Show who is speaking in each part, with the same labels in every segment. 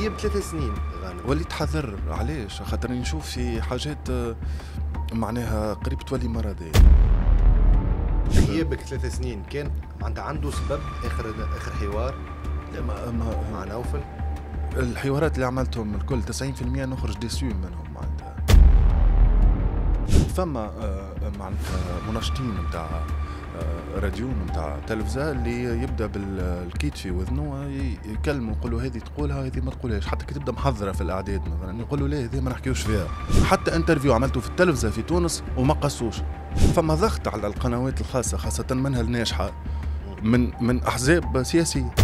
Speaker 1: غيب ثلاث سنين غانم وليت حذر علاش خاطر نشوف في حاجات معناها قريب تولي مرضية غيابك ثلاث سنين
Speaker 2: كان معناتها عنده سبب اخر اخر حوار ما ما مع نوفل
Speaker 1: الحوارات اللي عملتهم الكل 90% نخرج ديسيو منهم معناتها فما آه، معناتها منشطين نتاع راديو نتاع تلفزه اللي يبدا بالكيت في وذنه يكلموا يقولوا هذه تقولها هذه ما تقولهاش حتى كي تبدا محضره في الاعداد مثلا يقولوا لا هذه ما نحكيوش فيها حتى انترفيو عملته في التلفزه في تونس وما قصوش فما ضغط على القنوات الخاصه خاصه منها الناجحه من من احزاب سياسيه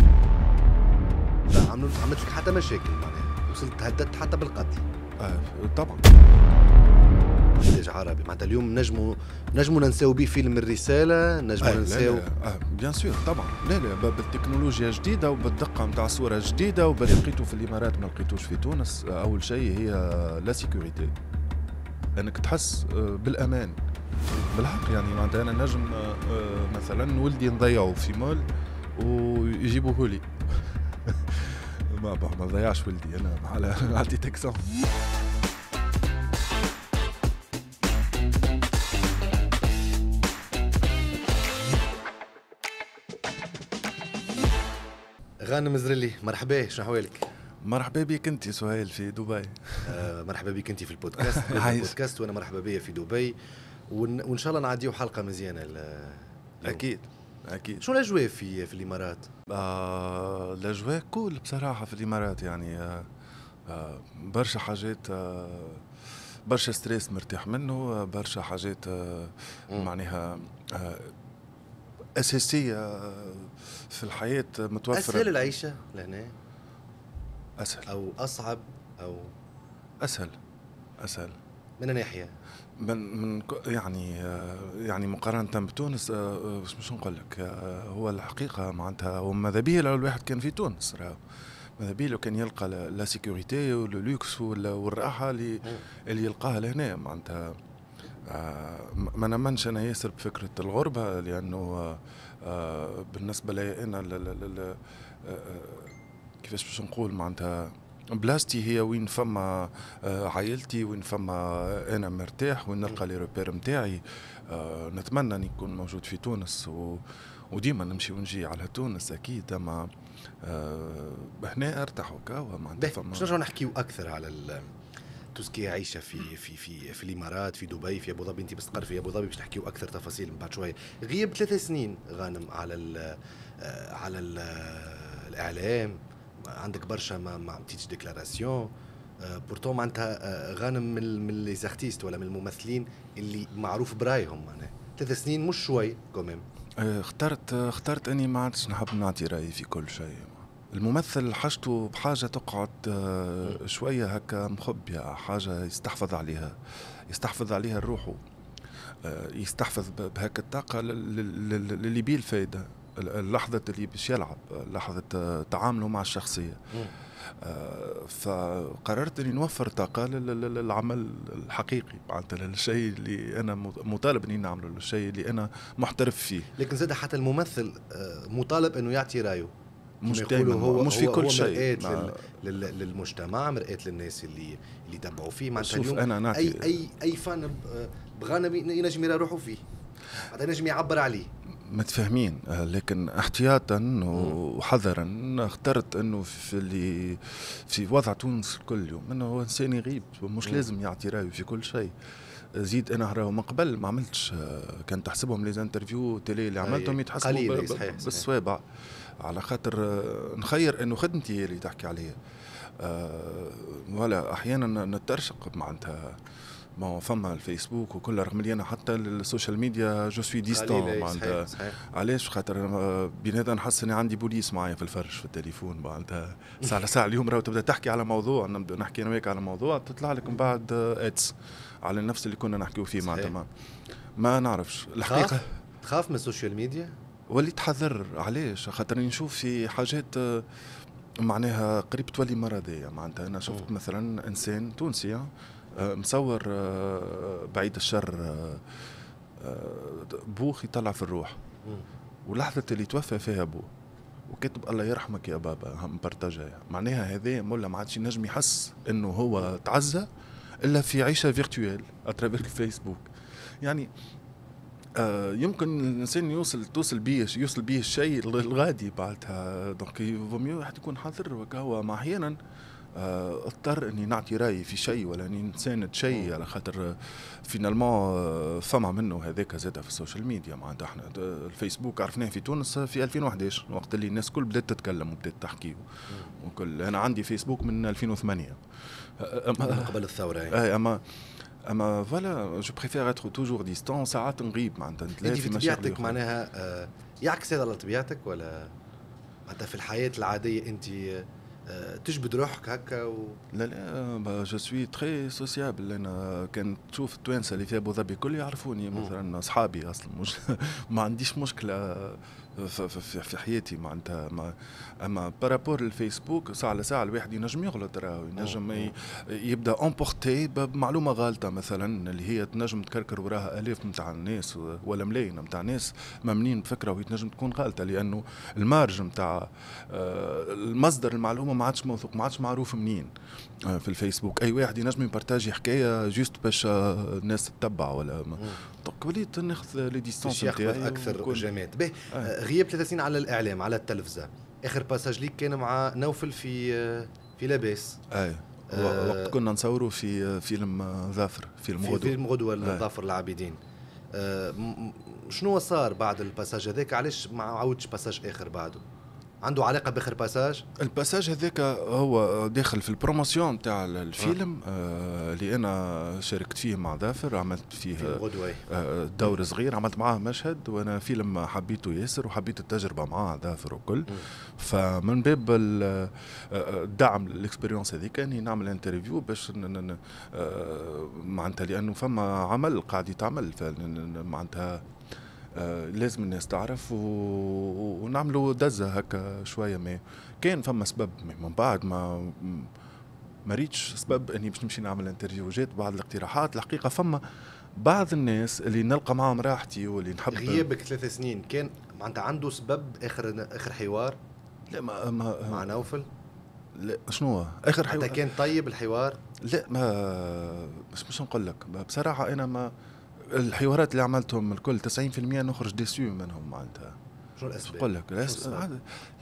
Speaker 2: عملت لك حتى مشاكل معناها وصلت تهددت حتى بالقتل آه طبعا انتاج عربي معناتها اليوم نجموا نجموا ننساو به فيلم الرساله نجموا آه ننساو
Speaker 1: آه بيان سور طبعا لا لا بالتكنولوجيا جديده وبالدقه نتاع الصوره جديده وباللي لقيتو في الامارات ما لقيتوش في تونس آه، اول شيء هي لا سيكوريتي انك تحس آه، بالامان بالحق يعني معناتها انا نجم آه، مثلا ولدي نضيعه في مول ويجيبوه لي ما ما ضيعش ولدي انا على نعطيك
Speaker 2: غانم مزرلي مرحبا شنو حوالك؟ مرحبا بك انت سهيل في دبي آه مرحبا بك انت في البودكاست في البودكاست وانا مرحبا بيا في دبي وان شاء الله نعديو حلقه مزيانه اكيد
Speaker 1: اكيد شو الاجواء في في الامارات؟ آه الاجواء كول بصراحه في الامارات يعني آه آه برشا حاجات آه برشا ستريس مرتاح منه آه، برشا حاجات آه معناها آه اساسيه آه، في الحياة متوفرة أسهل العيشة لهنا أسهل أو أصعب أو أسهل أسهل من ناحية من من يعني يعني مقارنة بتونس آه، آه، مش نقول لك آه، هو الحقيقة معناتها هو ماذا به لو الواحد كان في تونس راهو ماذا به لو كان يلقى لا سيكوريتي ولو لوكس والراحة اللي اللي يلقاها لهنا معناتها ما نمنش انا ياسر بفكره الغربه لانه آه، بالنسبه لي انا آه، كيفاش باش نقول معناتها بلاستي هي وين فما آه، عائلتي وين فما انا مرتاح وين نلقى لي روبير نتاعي نتمنى اني نكون موجود في تونس و وديما نمشي ونجي على تونس اكيد اما هنا ارتاح وكا معناتها باش نرجعوا نحكيو اكثر على توسكي عايشه في في في في الامارات
Speaker 2: في دبي في ابو ظبي انت مستقر تقر في ابو ظبي باش نحكيو اكثر تفاصيل من بعد شويه غياب ثلاثة سنين غانم على الـ آه، على الـ آه، الاعلام عندك برشا ما ما عملتيش ديكلاراسيون آه، بورتو معناتها غانم من من ليزارتيست ولا من الممثلين اللي معروف برايهم معناها ثلاث سنين مش شوي كوميم
Speaker 1: اخترت اخترت اني ما عادش نحب نعطي رايي في كل شيء الممثل حاجته بحاجه تقعد آه، شويه هكا مخبيه حاجه يستحفظ عليها يستحفظ عليها الروح آه، يستحفظ بهك الطاقه للي بيه الفايده لحظه اللي باش يلعب لحظه آه، تعامله مع الشخصيه فقررت اني نوفر طاقه للعمل الحقيقي معناتها للشيء اللي انا مطالب اني نعمله للشيء اللي انا محترف فيه لكن زاد حتى
Speaker 2: الممثل مطالب انه يعطي رايه مش دايما هو مش في كل شيء مرآة للمجتمع مرآة للناس اللي اللي تبعوا فيه معناتها اليوم أنا نعطي اي اي اي فن بغانا ينجم يرى روحه فيه معناتها ينجم يعبر عليه
Speaker 1: متفاهمين آه، لكن احتياطا وحذرا اخترت انه في اللي في وضع تونس الكل يوم انه هو انسان يغيب مش لازم يعطي رايه في كل شيء زيد انا راهو من قبل ما عملتش آه، كان تحسبهم لي زانترفيو تيلي اللي عملتهم يتحسبوا بالصوابع على خاطر آه، نخير انه خدمتي اللي تحكي عليها آه، ولا احيانا نترشق معناتها ما فما الفيسبوك وكل رغم لي انا حتى السوشيال ميديا جو سوي ديستون معناتها علاش خاطر آه، بنادم نحس اني عندي بوليس معايا في الفرش في التليفون معناتها ساعه ساعه اليوم راه تبدا تحكي على موضوع نبدا نحكي انا وياك على موضوع تطلع لك من بعد ادس على نفس اللي كنا نحكيو فيه معناتها ما, ما نعرفش الحقيقه تخاف من السوشيال ميديا؟ وليت حذر علاش خاطر نشوف في حاجات آه، معناها قريب تولي مرضية معناتها أنا شفت مثلا إنسان تونسي آه، مصور آه، بعيد الشر بوخ يطلع في الروح ولحظة اللي توفى فيها بوه وكاتب الله يرحمك يا بابا هم برتجايا معناها هذا مولا ما عادش ينجم يحس انه هو تعزى الا في عيشه فيرتويل اترافير الفيسبوك يعني آه يمكن الانسان يوصل توصل بيه يوصل بيه الشيء الغادي بعدها دونك فوميو واحد يكون حذر هو مع احيانا آه، اضطر اني نعطي رايي في شيء ولا اني نساند شيء على خاطر فينالمون آه، آه، فما منه هذاك زاد في السوشيال ميديا معناتها احنا الفيسبوك عرفناه في تونس في 2011 وقت اللي الناس كل بدات تتكلم وبدات تحكي وكل انا عندي فيسبوك من 2008 قبل الثوره اي اما اما فوالا جو بريفير اتر توجور ديستون ساعات نغيب معناتها نتلاقى في طبيعتك معناها
Speaker 2: آه، يعكس هذا على طبيعتك ولا معناتها في الحياه العاديه انت آه، تجبد
Speaker 1: روحك هكا و... لا لا جو سوي تري سوسيابل انا كان تشوف التوانسه اللي في ابو ظبي كل يعرفوني مثلا اصحابي اصلا مش ما عنديش مشكله في حياتي معناتها ما اما بارابور الفيسبوك ساعه لساعه الواحد ينجم يغلط راهو ينجم يبدا امبورتي بمعلومه غالطه مثلا اللي هي تنجم تكركر وراها الاف نتاع الناس ولا ملايين نتاع ناس مامنين بفكره وهي تنجم تكون غالطه لانه المارج نتاع آه، المصدر المعلومه ما عادش موثوق ما عادش معروف منين آه، في الفيسبوك اي واحد ينجم يبارتاجي حكايه جوست باش آه، الناس تتبع ولا دونك وليت ناخذ لي ديستونس اكثر جامات باهي آه.
Speaker 2: غياب ثلاث سنين على الاعلام على التلفزه اخر باساج ليك كان مع نوفل في في لاباس
Speaker 1: اي وقت كنا نصوروا في فيلم ظافر فيلم غدوه فيلم غدوه
Speaker 2: ظافر العابدين شنو صار بعد الباساج هذاك علاش ما عاودش باساج اخر بعده عنده علاقه باخر باساج
Speaker 1: الباساج هذاك هو داخل في البروموسيون تاع الفيلم آه. آه اللي انا شاركت فيه مع دافر عملت فيه آه دور صغير عملت معاه مشهد وانا فيلم حبيته ياسر وحبيت التجربه معاه دافر وكل م. فمن باب الدعم آه، آه، الاكسبيريونس هذيك اني نعمل انترفيو باش آه، معناتها لانه فما عمل قاعد يتعمل معناتها آه، لازم الناس تعرف و... ونعملوا دزة هكا شوية ما كان فما سبب من بعد ما ما ريتش سبب اني باش نمشي نعمل جات بعض الاقتراحات الحقيقه فما بعض الناس اللي نلقى معهم راحتي واللي نحب غيابك
Speaker 2: ثلاث سنين كان معناتها عنده سبب اخر اخر حوار لا ما, ما مع نوفل لا شنو
Speaker 1: اخر حوار كان طيب الحوار لا ما مش, مش نقول لك بصراحه انا ما الحوارات اللي عملتهم الكل 90% نخرج ديسيو منهم معناتها
Speaker 2: شو الاسباب؟ تقول لك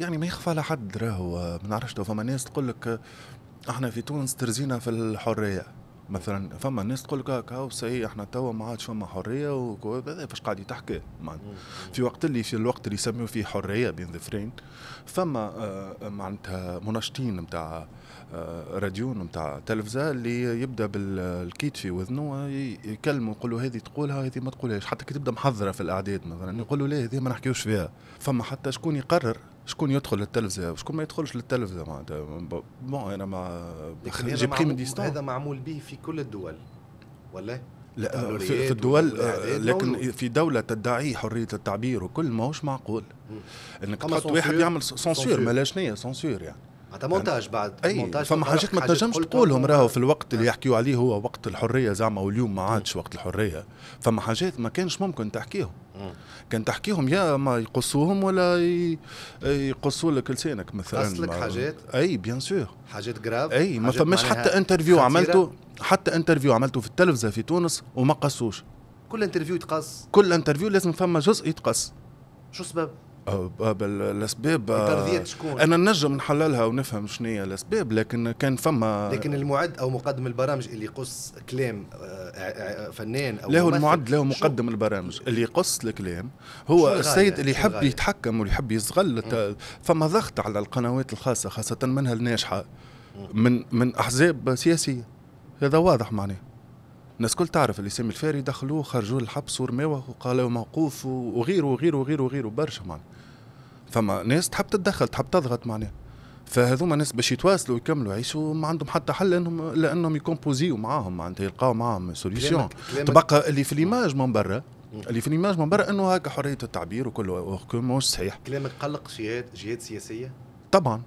Speaker 1: يعني ما يخفى على حد راهو ما نعرفش فما ناس تقول لك احنا في تونس ترزينا في الحريه مثلا فما الناس تقول لك هاو سي احنا توا ما عادش فما حريه فاش قاعد تحكي في وقت اللي في الوقت اللي يسميو فيه حريه بين ذفرين فما آه، معناتها منشطين نتاع راديون نتاع تلفزه اللي يبدا بالكيت في وذنه يكلموا يقول هذه تقولها هذه ما تقولهاش حتى كي تبدا محضره في الاعداد مثلا يقولوا له لا هذه ما نحكيوش فيها فما حتى شكون يقرر شكون يدخل للتلفزه وشكون ما يدخلش للتلفزه معناتها بون انا مع جي بري من ديستون هذا
Speaker 2: معمول به في كل الدول ولا
Speaker 1: لا في, في الدول آه، لكن مولو. في دولة تدعي حرية التعبير وكل ماهوش معقول انك تحط واحد يعمل سانسور ما شنيا سانسور يعني معناتها مونتاج يعني بعد اي مونتاج فما حاجات ما تنجمش تقولهم راهو في الوقت اللي نعم. يحكيوا عليه هو وقت الحريه زعما واليوم ما عادش نعم. وقت الحريه فما حاجات ما كانش ممكن تحكيهم نعم. كان تحكيهم يا ما يقصوهم ولا يقصوا لك لسانك مثلا قصلك حاجات اي بيان سور حاجات جراف اي ما فماش حتى انترفيو عملته حتى انترفيو عملته في التلفزه في تونس وما قصوش
Speaker 2: كل انترفيو يتقص
Speaker 1: كل انترفيو لازم فما جزء يتقص شو السبب؟ الاسباب آه، انا نجم نحللها ونفهم شنو هي الاسباب لكن كان فما لكن
Speaker 2: المعد او مقدم البرامج اللي يقص كلام آه، فنان او له المعد
Speaker 1: له مقدم البرامج اللي يقص الكلام هو السيد اللي يحب يتحكم ويحب يستغل فما ضغط على القنوات الخاصه خاصه منها الناجحه من من احزاب سياسيه هذا واضح معناه الناس الكل تعرف اللي سامي الفاري دخلوه خرجوه الحبس ورماوه وقالوا موقوف وغيره وغيره وغيره وغيره برشا معناها فما ناس تحب تتدخل تحب تضغط معناها فهذوما ناس باش يتواصلوا ويكملوا يعيشوا ما عندهم حتى حل انهم لانهم يكومبوزيو معاهم معناتها يلقاو معاهم سوليسيون تبقى اللي في ليماج من برا اللي في ليماج من برا انه هكا حريه التعبير وكل مش صحيح
Speaker 2: كلامك قلق جهات جهات سياسيه؟
Speaker 1: طبعا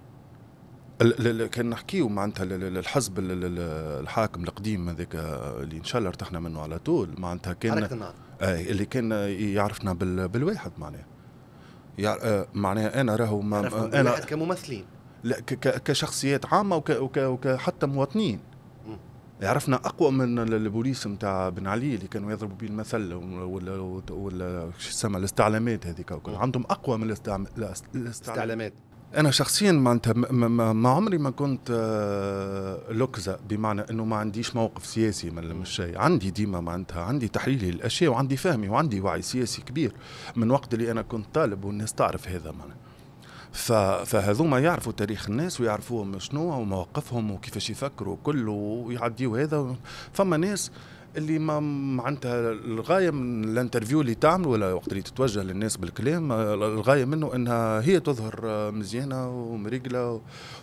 Speaker 1: كان نحكيو معناتها الحزب الحاكم القديم هذاك آه، اللي ان شاء الله ارتحنا منه على طول معناتها كان آه، اللي كان يعرفنا بالواحد معناها آه، معناها انا راهو ما انا
Speaker 2: كممثلين
Speaker 1: لا كشخصيات عامه وك... وك... وكحتى مواطنين عرفنا اقوى من البوليس نتاع بن علي اللي كانوا يضربوا به المثل ولا ولا شو يسمى الاستعلامات هذيك عندهم اقوى من الاستعلامات انا شخصيا انت ما عمري ما كنت آه، لكزه بمعنى انه ما عنديش موقف سياسي من الشيء عندي ديما معناتها عندي تحليلي للاشياء وعندي فهمي وعندي وعي سياسي كبير من وقت اللي انا كنت طالب والناس تعرف هذا معناها فهذوما يعرفوا تاريخ الناس ويعرفوهم شنو ومواقفهم وكيفاش يفكروا كله ويعديوا هذا فما ناس اللي ما معناتها الغايه من الانترفيو اللي تعمل ولا وقت اللي تتوجه للناس بالكلام الغايه منه انها هي تظهر مزيانه ومريقله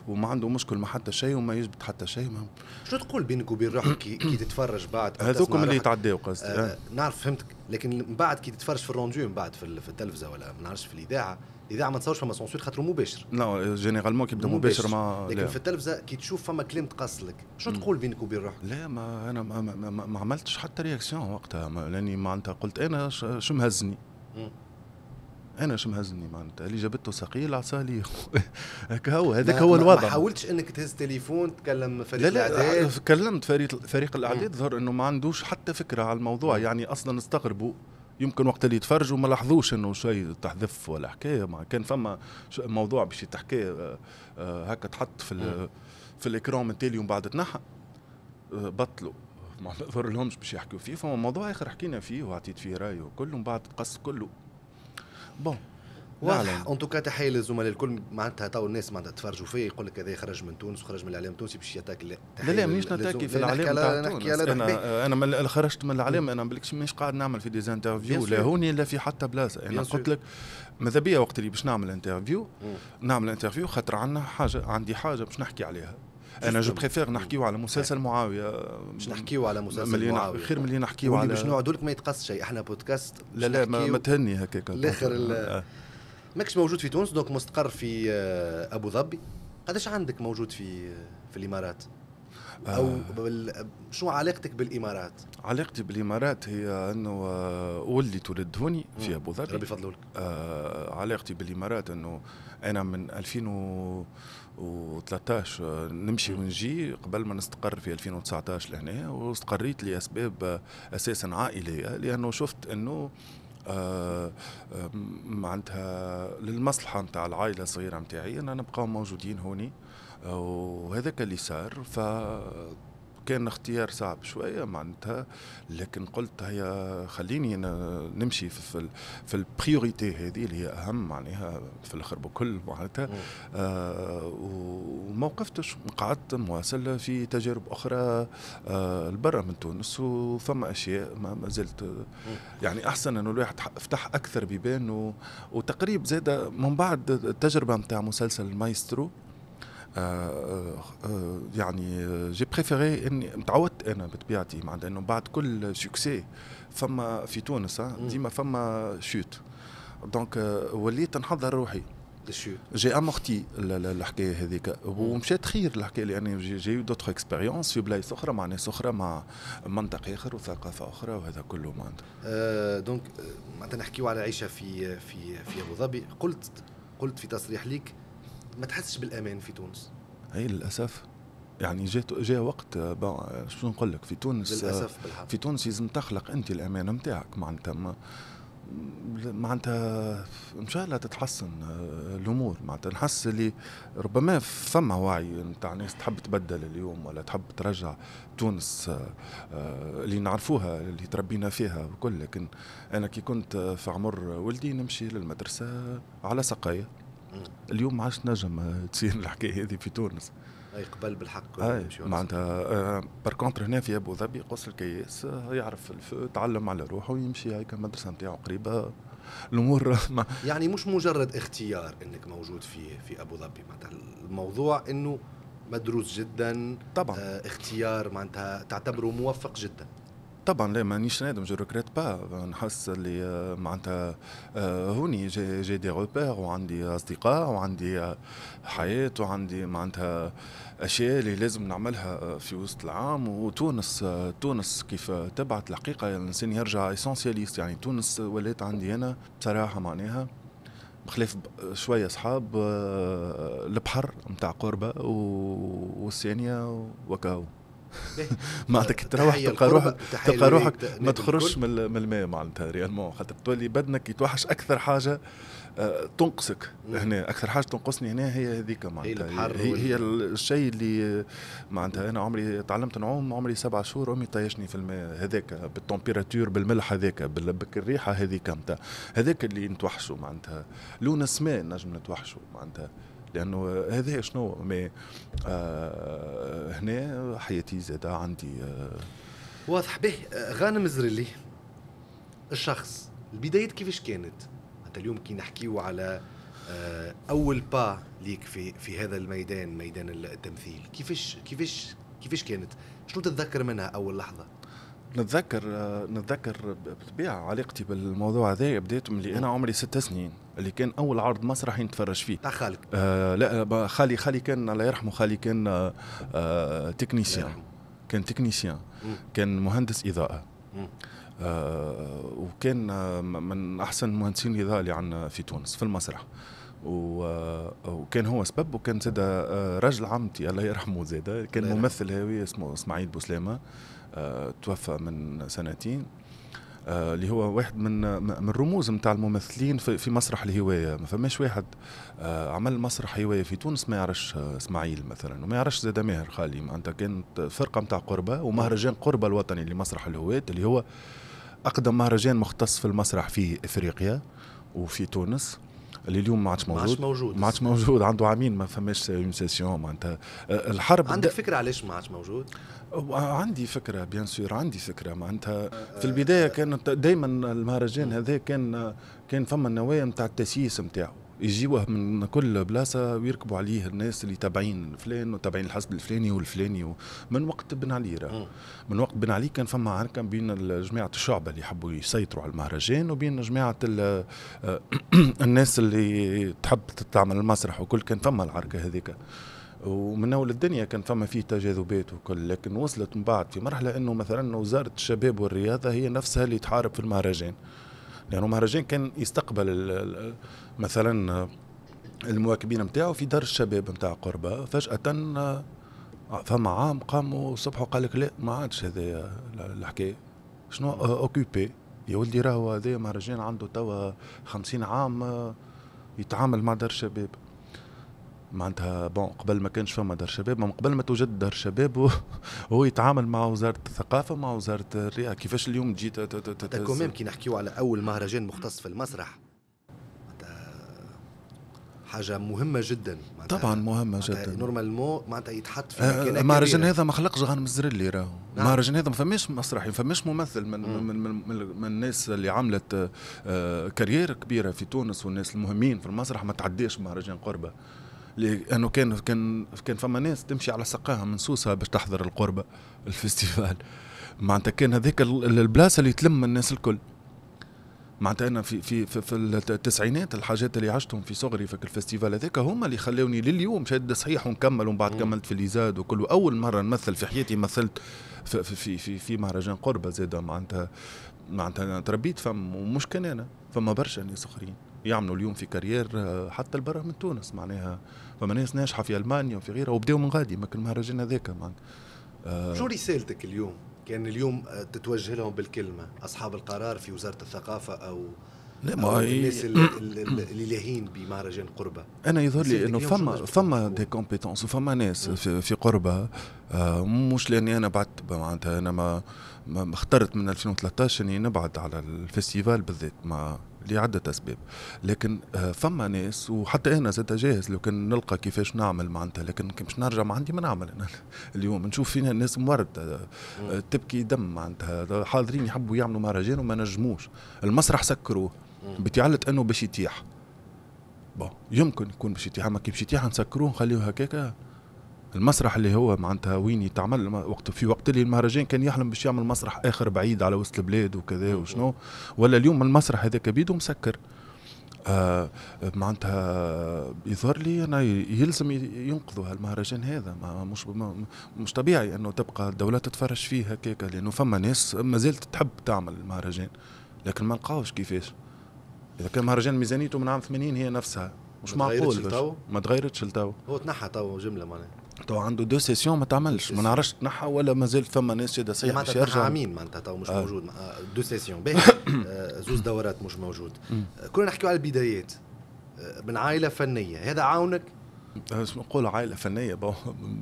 Speaker 1: وما عنده مشكل مع حتى شيء وما يجبد حتى شيء ما
Speaker 2: شو تقول بينك
Speaker 1: وبين روحك كي, كي تتفرج بعد هذوكم اللي يتعداو قصدي آه،, آه. آه
Speaker 2: نعرف فهمتك لكن من بعد كي تتفرج في الروندو من بعد في التلفزه ولا ما نعرفش في الاذاعه الاذاعه ما تصورش فما سونسور خاطر مباشر
Speaker 1: لا جينيرالمون كيبدا مباشر, ما لكن في
Speaker 2: التلفزه كي تشوف
Speaker 1: فما كلام تقص لك شو تقول بينك وبين روحك لا ما انا ما, ما, ما, ما عملتش حتى رياكسيون وقتها لاني معناتها قلت انا شو مهزني انا شو مهزني معناتها اللي جابته ثقيل عصا لي هكا هو هذاك هو الوضع ما
Speaker 2: حاولتش انك تهز تليفون تكلم فريق لا لا الاعداد
Speaker 1: كلمت فريق فريق الاعداد ظهر انه ما عندوش حتى فكره على الموضوع يعني اصلا استغربوا يمكن وقت اللي يتفرجوا ما لاحظوش انه شيء تحذف ولا حكايه ما كان فما موضوع باش تحكي آه، آه، هكا تحط في في الاكرام من تالي ومن بعد تنحى آه، بطلوا ما ظهر لهمش باش يحكوا فيه فما موضوع اخر حكينا فيه وعطيت فيه راي وكل ومن بعد قص كله بون واضح
Speaker 2: ان توكا تحيه للزملاء الكل معناتها تو الناس معناتها تفرجوا فيه يقول لك هذا خرج من تونس وخرج من الاعلام التونسي باش يعطيك لا لا لا مانيش نتاكي في الاعلام نتاع انا
Speaker 1: انا من خرجت من الاعلام انا بالكش مانيش قاعد نعمل في ديزانترفيو لا هوني لا في حتى بلاصه انا قلت لك ماذا بيا وقت اللي باش نعمل انترفيو نعمل انترفيو خاطر عندنا حاجه عندي حاجه باش نحكي عليها انا جو بريفير نحكيو على مسلسل معاويه مش نحكيو على مسلسل مليون معاويه خير ملي نحكيو على باش
Speaker 2: نوعدولك لك ما يتقص شيء احنا بودكاست لا لا ما تهني هكاك الاخر آه. ماكش موجود في تونس دونك مستقر في آه، ابو ظبي قداش عندك موجود في آه، في
Speaker 1: الامارات آه. او
Speaker 2: شو علاقتك بالامارات
Speaker 1: علاقتي بالامارات هي انه ولدي ولد هوني في ابو ظبي ربي يفضلولك آه علاقتي بالامارات انه انا من 2013 نمشي ونجي قبل ما نستقر في 2019 لهنا واستقريت لاسباب اساسا عائليه لانه شفت انه آه، آه، معناتها للمصلحه نتاع العائله الصغيره نتاعي ان نبقاو موجودين هوني آه، وهذاك اللي صار ف كان اختيار صعب شويه معناتها لكن قلت هيا خليني نمشي في في, في البريوريتي هذه اللي هي اهم معناها في الاخر بكل معناتها آه وما وقفتش قعدت مواصله في تجارب اخرى آه برا من تونس وفما اشياء ما زلت يعني احسن انه الواحد فتح اكثر بيبان وتقريب زاد من بعد التجربه نتاع مسلسل مايسترو آه، آه، آه، يعني جي بريفيري اني تعودت انا بطبيعتي معناتها انه بعد كل سكسي فما في تونس ديما فما شوت دونك وليت نحضر روحي جي امورتي الحكايه هذيك ومشات خير الحكايه لاني جي يو دوتر اكسبيريونس في بلايص اخرى مع ناس اخرى مع منطق اخر وثقافه اخرى وهذا كله معناتها
Speaker 2: أه دونك معناتها نحكيو على عيشه في في في ابو ظبي قلت قلت في تصريح ليك ما تحسش بالامان في تونس
Speaker 1: هي للاسف يعني جاء جاء وقت آه، شو نقول لك في تونس آه، للاسف بالحق. في تونس لازم تخلق انت الامان نتاعك معناتها معناتها ان شاء الله تتحسن آه، الامور معناتها نحس اللي ربما فما وعي نتاع ناس تحب تبدل اليوم ولا تحب ترجع تونس اللي نعرفوها اللي تربينا فيها وكل لكن انا كي كنت في عمر ولدي نمشي للمدرسه على سقايه اليوم ما عادش نجم تصير الحكايه هذه في تونس اي قبل بالحق اي معناتها بار آه، كونتر هنا في ابو ظبي قص الكياس آه، يعرف تعلم على روحه ويمشي هيك المدرسه نتاعو قريبه الامور يعني مش مجرد
Speaker 2: اختيار انك موجود في في ابو ظبي معناتها الموضوع انه مدروس جدا طبعا آه،
Speaker 1: اختيار معناتها تعتبره موفق جدا طبعا لا مانيش نادم جو ريكريت با نحس اللي آه، معناتها آه، هوني جي, جي دي روبير وعندي اصدقاء وعندي آه، حياه وعندي معناتها اشياء اللي لازم نعملها في وسط العام وتونس تونس كيف تبعت الحقيقه الانسان يرجع اسونسياليست يعني تونس ولات عندي انا بصراحه معناها بخلاف شويه اصحاب البحر نتاع قربه والثانيه وكاو معناتها كي تروح تلقى روحك تلقى روحك ما تخرجش من الماء معناتها ريالمون خاطر تولي بدنك يتوحش اكثر حاجه آه، تنقصك هنا اكثر حاجه تنقصني هنا هي هذيك معناتها هي, هي الشيء اللي آه، معناتها انا عمري تعلمت نعوم عمري سبع شهور امي طيشني في الماء هذاك بالتمبيراتور بالملح هذاك بالريحه هذيك هذاك اللي نتوحشوا معناتها لون السماء نجم نتوحشوا معناتها لانه هذا شنو مي آه هنا حياتي زاد عندي آه واضح به آه، غانم زرلي
Speaker 2: الشخص البدايات كيفاش كانت حتى اليوم كي نحكيو على آه، اول با ليك في في هذا الميدان ميدان التمثيل كيفاش كيفاش كيفاش كانت شنو تتذكر منها اول لحظه نتذكر آه، نتذكر
Speaker 1: بطبيعه علاقتي بالموضوع هذا من اللي انا نعم. عمري ست سنين اللي كان اول عرض مسرحي نتفرج فيه تاع خالك آه لا خالي خالي كان الله يرحمه خالي كان آه, آه، تكنيسيان كان تكنيسيان كان مهندس اضاءه آه وكان آه، من احسن مهندسين الاضاءه اللي عندنا في تونس في المسرح آه، وكان هو سبب وكان زاد رجل عمتي الله يرحمه زاد كان ممثل هاوي اسمه اسماعيل بوسلامه توفى من سنتين آه، اللي هو واحد من من الرموز نتاع الممثلين في, في مسرح الهوايه ما فماش واحد آه، عمل مسرح هوايه في تونس ما يعرفش آه، اسماعيل مثلا وما يعرفش زاد ماهر خالي انت كانت فرقه نتاع قربه ومهرجان قربه الوطني لمسرح الهواة اللي هو اقدم مهرجان مختص في المسرح في افريقيا وفي تونس اللي اليوم ما عادش موجود ما عادش موجود ما عادش موجود عنده عامين ما فماش اون سيسيون معناتها الحرب عندك فكره علاش ما عادش موجود؟ عندي فكرة بيان سور عندي فكرة معناتها في البداية كانت دائما المهرجان هذا كان كان فما النوايا نتاع التسييس نتاعو يجيوه من كل بلاصة ويركبوا عليه الناس اللي تابعين فلان وتابعين الحزب الفلاني والفلاني من وقت بن علي راه من وقت بن علي كان فما عركة بين جماعة الشعبة اللي يحبوا يسيطروا على المهرجان وبين جماعة الناس اللي تحب تعمل المسرح وكل كان فما العركة هذيك ومن اول الدنيا كان فما فيه تجاذبات وكل لكن وصلت من بعد في مرحله انه مثلا وزاره الشباب والرياضه هي نفسها اللي تحارب في المهرجان لانه يعني المهرجان كان يستقبل مثلا المواكبين نتاعو في دار الشباب نتاع قربه فجاه فما عام قاموا صبحوا قال لك لا ما عادش هذا الحكايه شنو اوكوبي يا ولدي راهو هذا مهرجان عنده توا خمسين عام يتعامل مع دار الشباب معناتها بون قبل ما كانش فما دار شباب ما قبل ما توجد دار شباب وهو يتعامل مع وزاره الثقافه مع وزاره الرئه كيفاش اليوم تجي كوميم كي نحكيو على اول مهرجان مختص في المسرح حاجه مهمه جدا طبعا مهمه جدا
Speaker 2: نورمالمون معناتها يتحط في آه، مكان المهرجان هذا
Speaker 1: ما خلقش غانم الزرلي راهو نعم. المهرجان هذا ما فماش مسرح ما فماش ممثل من, مم. من, من, من, من الناس اللي عملت آه، كارير كبيره في تونس والناس المهمين في المسرح ما تعديش مهرجان قربه لانه كان كان كان فما ناس تمشي على سقاها من سوسه باش تحضر القربه الفيستيفال معناتها كان هذاك البلاصه اللي تلم الناس الكل معناتها انا في في في, في التسعينات الحاجات اللي عشتهم في صغري في الفيستيفال هذاك هما اللي خلوني لليوم شاد صحيح ونكمل ومن بعد كملت في ليزاد وكل اول مره نمثل في حياتي مثلت في في في, في مهرجان قربه زاده معناتها معناتها تربيت فم ومش كان انا فما برشا ناس اخرين يعملوا اليوم في كارير آه، حتى البرة من تونس معناها فما ناس ناجحه في المانيا وفي غيرها وبداوا من غادي ما المهرجان هذاك معناها آه، شو
Speaker 2: رسالتك اليوم؟ كان اليوم آه، تتوجه لهم بالكلمه اصحاب القرار في وزاره الثقافه او لا ما الناس اللي لاهين بمهرجان قربه انا يظهر لي انه فما فما
Speaker 1: دي كومبيتونس وفما ناس في, في قربه مش لاني انا بعدت معناتها انا ما, ما اخترت من 2013 اني نبعد على الفيستيفال بالذات ما لعدة أسباب لكن آه، فما ناس وحتى أنا زاد جاهز لو كان نلقى كيفاش نعمل معناتها لكن مش نرجع ما عندي ما نعمل أنا اليوم نشوف فينا الناس موردة آه، تبكي دم معناتها حاضرين يحبوا يعملوا مهرجان وما نجموش المسرح سكروه بتعلت أنه باش يتيح بون يمكن يكون باش يتيح أما كي باش يتيح نسكروه نخليه هكاكا المسرح اللي هو معناتها وين يتعمل وقت في وقت اللي المهرجان كان يحلم باش يعمل مسرح اخر بعيد على وسط البلاد وكذا وشنو ولا اليوم المسرح هذاك بيده مسكر آه معناتها يظهر لي انا يلزم ينقذوا هالمهرجان هذا ما مش ما مش طبيعي انه تبقى الدوله تتفرج فيه هكاك لانه فما ناس ما زالت تحب تعمل المهرجان لكن ما لقاوش كيفاش اذا كان مهرجان ميزانيته من عام 80 هي نفسها مش معقول ما تغيرتش لتو
Speaker 2: هو تنحى تو جمله معناها
Speaker 1: تو عنده دو سيسيون ما تعملش ما نعرفش تنحى ولا مازال ثم ناس شاده سيح باش يرجع عامين معناتها تو مش آه. موجود
Speaker 2: آه، دو سيسيون باهي آه، زوز دورات مش موجود كنا نحكيو على البدايات من عائله
Speaker 1: فنيه هذا عاونك نقول عائله فنيه بو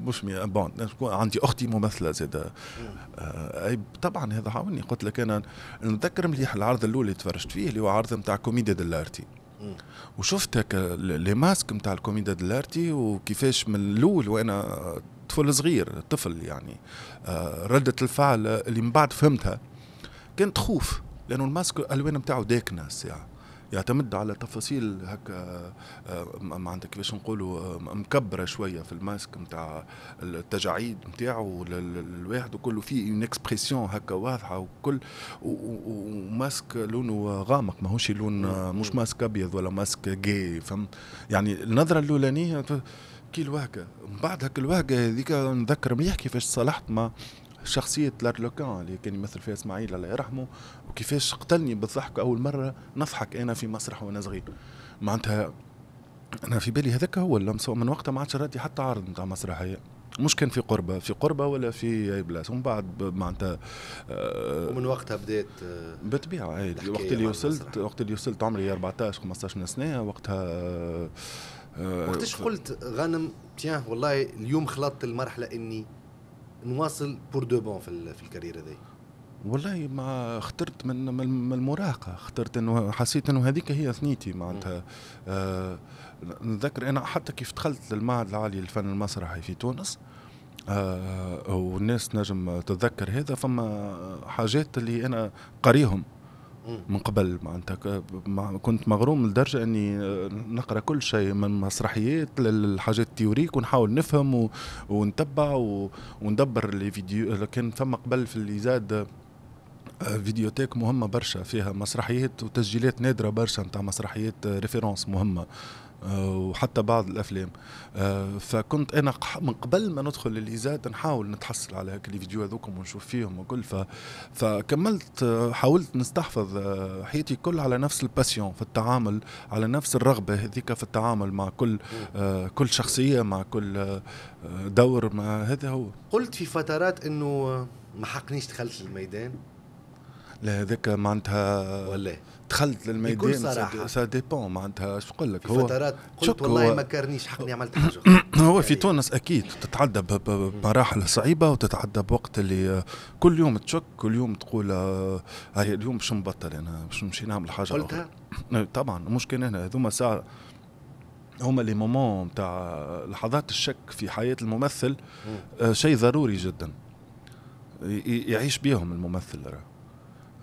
Speaker 1: مش بون عندي اختي ممثله زاد اي طبعا هذا عاوني قلت لك انا نتذكر مليح العرض الاول اللي تفرجت فيه اللي هو عرض نتاع كوميديا دلارتي وشفت هكا لي ماسك نتاع الكوميدا دلارتي وكيفاش من الاول وانا طفل صغير طفل يعني آه، ردة الفعل اللي من بعد فهمتها كانت خوف لانه الماسك الالوان نتاعو داكنه الساعه يعتمد على تفاصيل هكا آه، معناتها كيفاش نقولوا آه، مكبره شويه في الماسك نتاع التجاعيد نتاعو الواحد وكله فيه اون اكسبرسيون هكا واضحه وكل وماسك لونه غامق ماهوش لون آه، مش ماسك ابيض ولا ماسك جاي فهمت يعني النظره الاولانيه كي الوهكه من بعد هكا الوهكه هذيك نذكر مليح كيفاش صالحت ما شخصية لارلوكان اللي كان يمثل فيها اسماعيل الله يرحمه وكيفاش قتلني بالضحك أول مرة نضحك أنا في مسرح وأنا صغير معناتها أنا في بالي هذاك هو اللمسة من وقتها ما عادش حتى عرض نتاع مسرحية مش كان في قربه في قربه ولا في اي بلاصه ومن بعد معناتها آه ومن وقتها بدات آه بالطبيعه وقت اللي وصلت وقت اللي وصلت عمري 14 15 سنه وقتها آه, آه، وقتاش قلت
Speaker 2: غانم تيان والله اليوم خلطت المرحله اني نواصل بور دو بون في, في الكارير هذايا
Speaker 1: والله ما اخترت من المراهقه اخترت انه حسيت انه هذيك هي ثنيتي معناتها آه نتذكر انا حتى كيف دخلت للمعهد العالي للفن المسرحي في تونس آه والناس نجم تتذكر هذا فما حاجات اللي انا قريهم من قبل معناتها كنت مغروم لدرجه اني آه، نقرا كل شيء من مسرحيات للحاجات التيوريك ونحاول نفهم و... ونتبع و... وندبر لي فيديو كان فما قبل في اللي زاد آه، فيديوتيك مهمه برشا فيها مسرحيات وتسجيلات نادره برشا نتاع مسرحيات آه، ريفيرونس مهمه وحتى بعض الافلام آه، فكنت انا من قبل ما ندخل للايزاد نحاول نتحصل على هكا الفيديو هذوكم ونشوف فيهم وكل ف... فكملت آه، حاولت نستحفظ آه، حياتي كل على نفس الباسيون في التعامل على نفس الرغبه هذيك في التعامل مع كل كل شخصيه مع كل دور مع هذا هو
Speaker 2: قلت في فترات انه ما حقنيش دخلت الميدان
Speaker 1: لا هذاك معناتها ولا دخلت للميدان سا ديبون معناتها شو نقول لك هو فترات قلت والله ما
Speaker 2: كرنيش حقني عملت حاجه
Speaker 1: هو في يعني. تونس اكيد تتعدى بمراحل صعيبه وتتعدى بوقت اللي آه، كل يوم تشك كل يوم تقول هاي آه، آه، اليوم باش نبطل انا باش نمشي نعمل حاجه قلتها إيه، طبعا مش كان هنا هذوما ساعه هما لي مومون نتاع لحظات الشك في حياه الممثل شيء ضروري جدا يعيش بيهم الممثل راه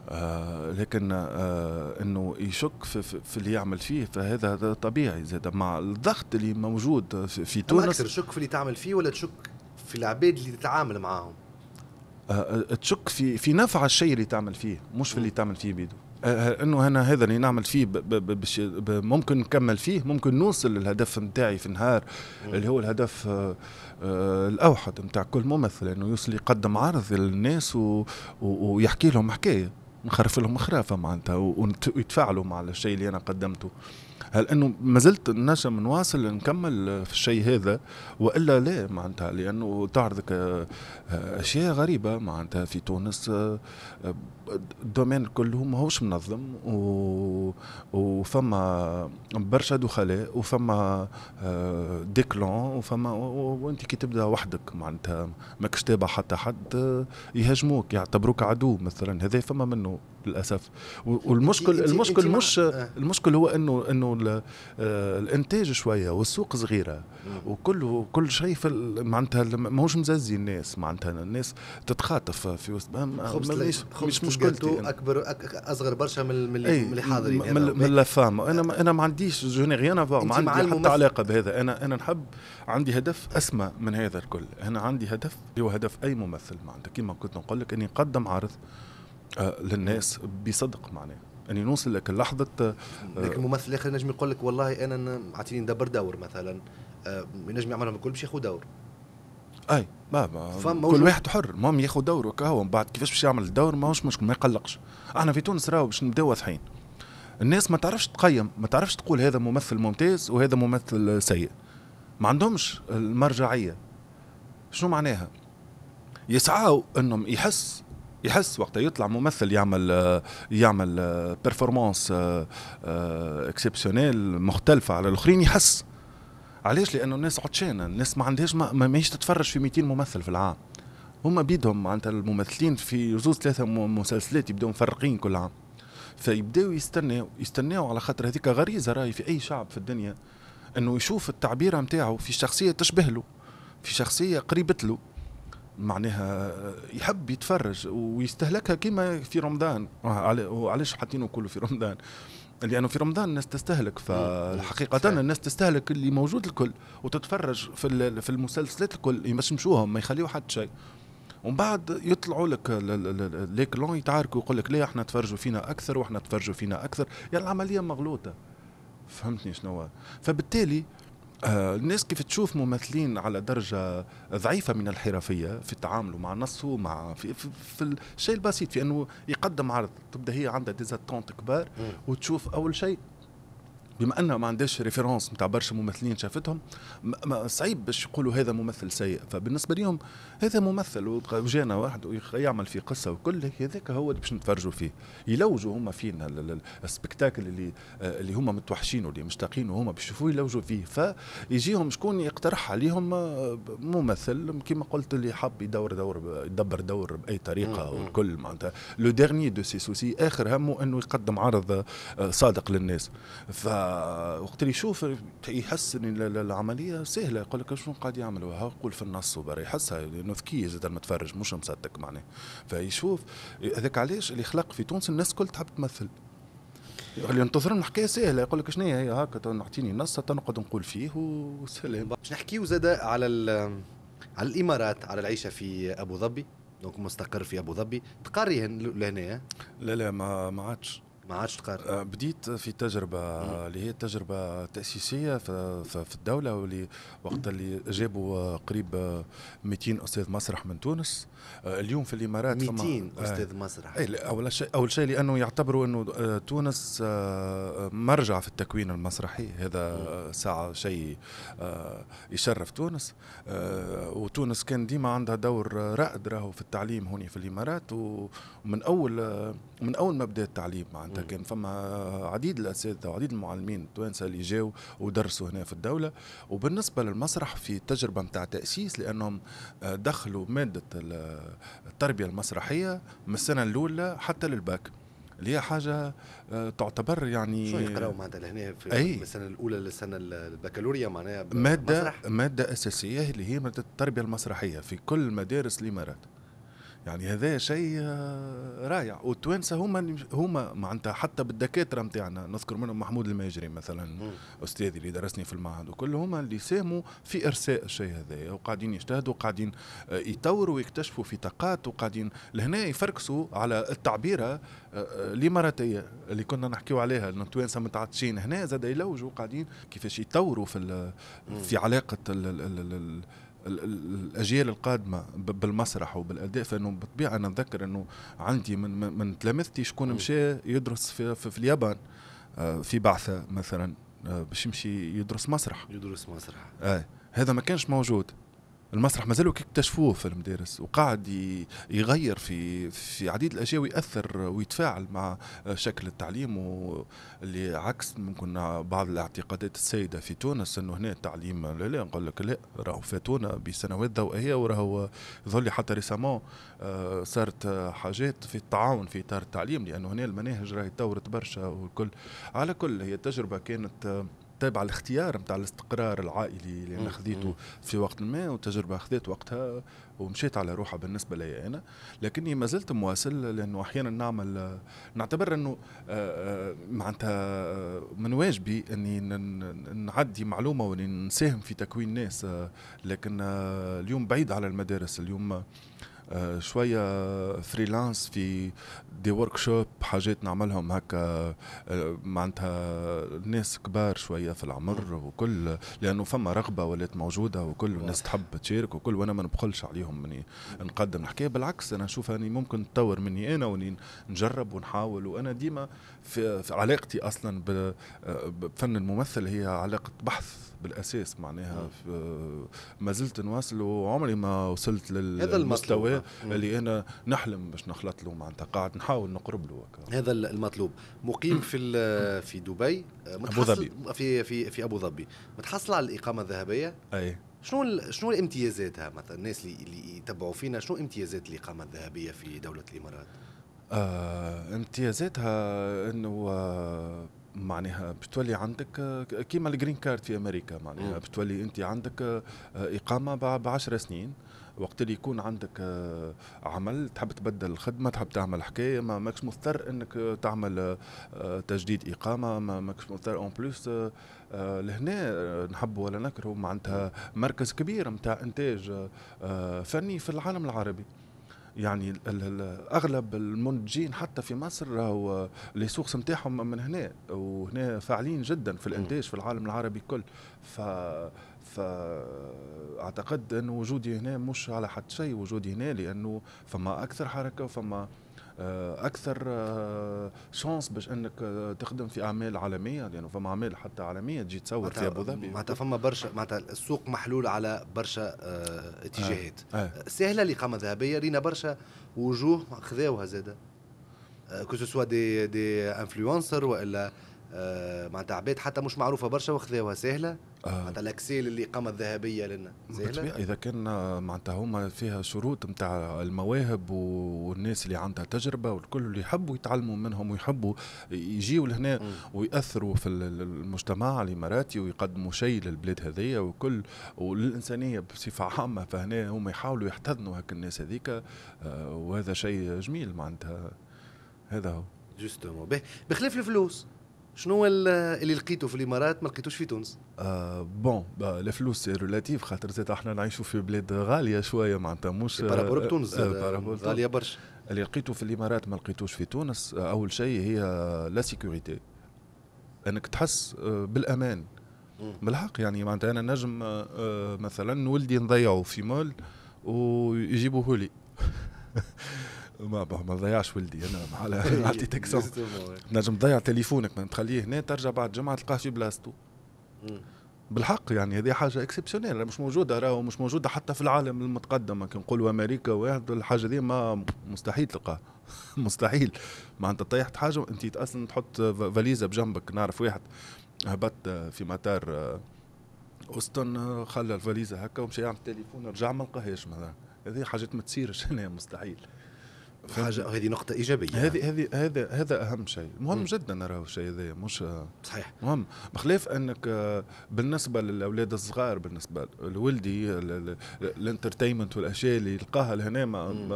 Speaker 1: آه لكن آه انه يشك في, في اللي يعمل فيه فهذا هذا طبيعي زاد مع الضغط اللي موجود في, في تونس اكثر
Speaker 2: تشك في اللي تعمل فيه ولا تشك في العباد اللي
Speaker 1: تتعامل معاهم آه, آه، تشك في في نفع الشيء اللي تعمل فيه مش في اللي تعمل فيه بيدو آه، آه، انه انا هذا اللي نعمل فيه ب ب ب ممكن نكمل فيه ممكن نوصل للهدف نتاعي في النهار اللي هو الهدف الاوحد نتاع كل ممثل انه يوصل يقدم عرض للناس ويحكي لهم حكايه نخرف لهم خرافه معناتها ويتفاعلوا مع الشيء اللي انا قدمته هل انه ما زلت نجم نواصل نكمل في الشيء هذا والا لا معناتها لانه تعرضك آه، اشياء غريبه معناتها في تونس آه، آه، الدومين كله ماهوش منظم و... وفما برشا دخلاء وفما آه، ديكلون وفما وانت كي تبدا وحدك معناتها ماكش تابع حتى حد آه، يهاجموك يعتبروك عدو مثلا هذا فما منه للاسف والمشكل المشكل مش آه. المشكل هو انه انه الانتاج شويه والسوق صغيره وكل كل شيء معناتها ماهوش مزازي الناس معناتها الناس تتخاطف في وسط مش مش قلت
Speaker 2: اكبر أك اصغر برشا من اللي من اللي حاضرين من لا
Speaker 1: فام انا ما انا ما عنديش جوني ني ريان ما عندي حتى علاقه بهذا انا انا نحب عندي هدف اسمى من هذا الكل انا عندي هدف اللي هو هدف اي ممثل معناتها كيما كنت نقول لك اني نقدم عرض آه، للناس بصدق معناه اني نوصل لك لحظه آه، لكن ممثل اخر نجم يقول لك والله انا اعطيني
Speaker 2: ندبر دور مثلا آه، نجم يعملهم الكل باش ياخذ دور
Speaker 1: اي ما كل واحد حر المهم ياخذ دوره كهو من بعد كيفاش باش يعمل الدور ماهوش مشكل ما يقلقش احنا في تونس راهو باش نبداو واضحين الناس ما تعرفش تقيم ما تعرفش تقول هذا ممثل ممتاز وهذا ممثل سيء ما عندهمش المرجعيه شنو معناها يسعوا انهم يحس يحس وقت يطلع ممثل يعمل يعمل بيرفورمانس اكسبسيونيل آه، آه، مختلفه على الاخرين يحس علاش لانه الناس عطشانه الناس ما عندهاش ما, ما ماهيش تتفرج في 200 ممثل في العام هما بيدهم معناتها الممثلين في زوز ثلاثه مسلسلات يبداو مفرقين كل عام فيبداو يستناو يستناو على خاطر هذيك غريزه راهي في اي شعب في الدنيا انه يشوف التعبير نتاعو في شخصيه تشبه له في شخصيه قريبه له معناها يحب يتفرج ويستهلكها كما في رمضان وعلاش حاطينه كله في رمضان لانه في رمضان الناس تستهلك فحقيقه الناس تستهلك اللي موجود الكل وتتفرج في في المسلسلات الكل يمشمشوهم يعني ما يخليو حد شيء ومن بعد يطلعوا لك لي كلون يتعاركوا يقول لك لا احنا تفرجوا فينا اكثر واحنا تفرجوا فينا اكثر يعني العمليه مغلوطه فهمتني شنو فبالتالي آه، الناس كيف تشوف ممثلين على درجة ضعيفة من الحرفية في التعامل مع النص مع في, في, في الشيء البسيط في أنه يقدم عرض تبدأ هي عندها ديزاتونت كبار وتشوف أول شيء بما انه ما عندهاش ريفيرونس نتاع برشا ممثلين شافتهم صعيب باش يقولوا هذا ممثل سيء فبالنسبه لهم هذا ممثل وجانا واحد يعمل في قصه وكل هذاك هو اللي باش نتفرجوا فيه يلوجوا هما فينا السبكتاكل اللي اللي هما متوحشينه اللي مشتاقين وهما باش يشوفوه يلوجوا فيه فيجيهم شكون يقترح عليهم آه، ممثل كما قلت اللي حاب يدور دور يدبر دور باي طريقه والكل معناتها لو ديرني دو سي سوسي اخر همه انه يقدم عرض آه، صادق للناس ف وقت اللي يشوف يحس ان العمليه سهله يقول لك شنو قاعد يعمل ها يقول في النص وبرا يحسها لانه ذكي زاد المتفرج مش مصدق معناه فيشوف هذاك علاش اللي خلق في تونس الناس الكل تحب تمثل اللي ينتظرهم الحكايه سهله يقول لك شنو هي هكا نعطيني نص نقعد نقول فيه وسلام باش نحكيو زاد على على
Speaker 2: الامارات على العيشه في ابو ظبي دونك مستقر في ابو ظبي تقري لهنا لا لا ما ما
Speaker 1: عادش ما عادش تقارن آه، بديت في تجربه اللي هي تجربه تاسيسيه في الدوله واللي وقت اللي جابوا قريب 200 استاذ مسرح من تونس آه، اليوم في الامارات 200 آه، استاذ مسرح إيه، اول شيء اول شيء لانه يعتبروا انه آه، تونس مرجع في التكوين المسرحي هذا ساعه شيء يشرف تونس وتونس كان ديما عندها دور رائد راهو في التعليم هوني في الامارات ومن اول من اول ما بدا التعليم معناتها كان فما عديد الاساتذه وعديد المعلمين التوانسه اللي جاوا ودرسوا هنا في الدوله وبالنسبه للمسرح في تجربه نتاع تاسيس لانهم دخلوا ماده التربية المسرحية من السنة الأولى حتى للباك اللي هي حاجه آه، تعتبر يعني شو يقراوا معناتها لهنا في أي. من
Speaker 2: السنه الاولى للسنه البكالوريا
Speaker 1: معناها ماده ماده اساسيه اللي هي ماده التربيه المسرحيه في كل مدارس الامارات يعني هذا شيء آه، رائع والتوانسه هما هما معناتها حتى بالدكاتره نتاعنا نذكر منهم محمود الماجري مثلا استاذي اللي درسني في المعهد وكل هما اللي ساهموا في ارساء الشيء هذا وقاعدين يجتهدوا وقاعدين آه، يطوروا ويكتشفوا في طاقات وقاعدين لهنا يفركسوا على التعبيره آه، الاماراتيه اللي كنا نحكيو عليها ان التوانسه متعطشين هنا زاد يلوجوا وقاعدين كيفاش يطوروا في في علاقه الاجيال القادمه بالمسرح وبالاداء فانه بالطبيعه انا اتذكر انه عندي من من تلامذتي شكون مشى يدرس في, في, في اليابان آه، في بعثه مثلا آه، باش يمشي يدرس مسرح
Speaker 2: يدرس مسرح
Speaker 1: اي آه، هذا ما كانش موجود المسرح مازالوا يكتشفوه في المدارس وقاعد يغير في في عديد الاشياء ويأثر ويتفاعل مع شكل التعليم واللي عكس ممكن بعض الاعتقادات السائده في تونس انه هنا التعليم لا لا نقول لك لا راهو فاتونا بسنوات ضوئيه وراهو يظل حتى ريسامون آه، صارت حاجات في التعاون في اطار التعليم لانه هنا المناهج راهي تطورت برشا والكل على كل هي التجربه كانت تابعه الاختيار نتاع الاستقرار العائلي اللي انا خذيته في وقت ما والتجربه خذيت وقتها ومشيت على روحها بالنسبه لي انا لكني ما زلت مواصل لانه احيانا نعمل نعتبر انه آه، آه، معناتها آه، من واجبي اني نعدي معلومه ونساهم في تكوين ناس لكن اليوم بعيد على المدارس اليوم آه، شويه فريلانس في دي ورك شوب حاجات نعملهم هكا آه، معناتها ناس كبار شويه في العمر وكل لانه فما رغبه ولات موجوده وكل الناس تحب تشارك وكل وانا ما نبخلش عليهم مني نقدم الحكايه بالعكس انا نشوف اني ممكن تطور مني انا ونجرب ونحاول وانا ديما في, في علاقتي اصلا بفن الممثل هي علاقه بحث بالاساس معناها ما زلت نواصل وعمري ما وصلت للمستوى اللي انا نحلم باش نخلط له معناتها قاعد نحاول نقرب له هذا المطلوب مقيم في في دبي ابو ظبي في في في ابو ظبي
Speaker 2: متحصل على الاقامه الذهبيه اي شنو شنو الامتيازات مثلا الناس اللي يتبعوا فينا شنو امتيازات الاقامه الذهبيه في دوله الامارات
Speaker 1: آه امتيازاتها انه آه، معناها بتولي عندك آه، كيما الجرين كارد في امريكا معناها بتولي انت عندك آه، اقامه ب 10 سنين وقت اللي يكون عندك عمل تحب تبدل الخدمه تحب تعمل حكايه ما ماكش مضطر انك تعمل تجديد اقامه ما ماكش مضطر اون بلوس لهنا نحب ولا نكره معناتها مركز كبير نتاع انتاج فني في العالم العربي يعني اغلب المنتجين حتى في مصر راهو لي سورس نتاعهم من هنا وهنا فاعلين جدا في الانتاج في العالم العربي الكل ف فاعتقد ان وجودي هنا مش على حد شيء وجودي هنا لانه فما اكثر حركه وفما آه، اكثر شانس آه، باش انك آه، تخدم في اعمال عالميه لانه يعني فما اعمال حتى عالميه تجي تصور في ابو ظبي معناتها فما برشا معناتها السوق محلول على برشا اتجاهات آه. اللي سهله الاقامه
Speaker 2: الذهبيه رينا برشا وجوه خذاوها زاده كو سوا دي دي انفلونسر والا آه معناتها عباد حتى مش معروفه برشا وخذاوها سهله آه. معناتها الاكسيل اللي قامت الذهبيه لنا سهله
Speaker 1: اذا كان آه، معناتها هما فيها شروط نتاع المواهب والناس اللي عندها تجربه والكل اللي يحبوا يتعلموا منهم ويحبوا يجيوا لهنا وياثروا في المجتمع الاماراتي ويقدموا شيء للبلاد هذيا وكل وللانسانيه بصفه عامه فهنا هما يحاولوا يحتضنوا هاك الناس هذيك آه وهذا شيء جميل معناتها هذا هو جوستومون بخلاف الفلوس شنو اللي لقيته في الامارات ما لقيتوش في تونس؟ آه بون الفلوس سي ريلاتيف خاطر زاد احنا نعيشوا في بلاد غاليه شويه معناتها مش بارابور آه، آه، بتونس euh، غاليه برشا اللي لقيته في الامارات ما لقيتوش في تونس آه، اول شيء هي لا سيكوريتي انك تحس بالامان بالحق يعني معناتها انا نجم مثلا ولدي نضيعه في مول ويجيبوه لي ما باه ما تضيعش ولدي انا على إيه، عطيتك إيه، صح نجم تضيع تليفونك تخليه هنا ترجع بعد جمعه تلقاه في بلاصتو بالحق يعني هذه حاجه اكسبسيونيل مش موجوده راهو مش موجوده حتى في العالم المتقدم كي نقولوا امريكا واحد الحاجه دي ما مستحيل تلقاها مستحيل ما انت طيحت حاجه انت اصلا تحط فاليزه بجنبك نعرف واحد هبط في مطار آه، اوستن آه، خلى الفاليزه هكا ومشى يعمل تليفون رجع ما لقاهاش هذه حاجات ما تصيرش هنا مستحيل حاجه هذه نقطه ايجابيه هذه هذه هذا هذا اهم شيء مهم م. جدا نراه الشيء هذا مش صحيح مهم بخلاف انك بالنسبه للاولاد الصغار بالنسبه لولدي الانترتينمنت والاشياء اللي يلقاها لهنا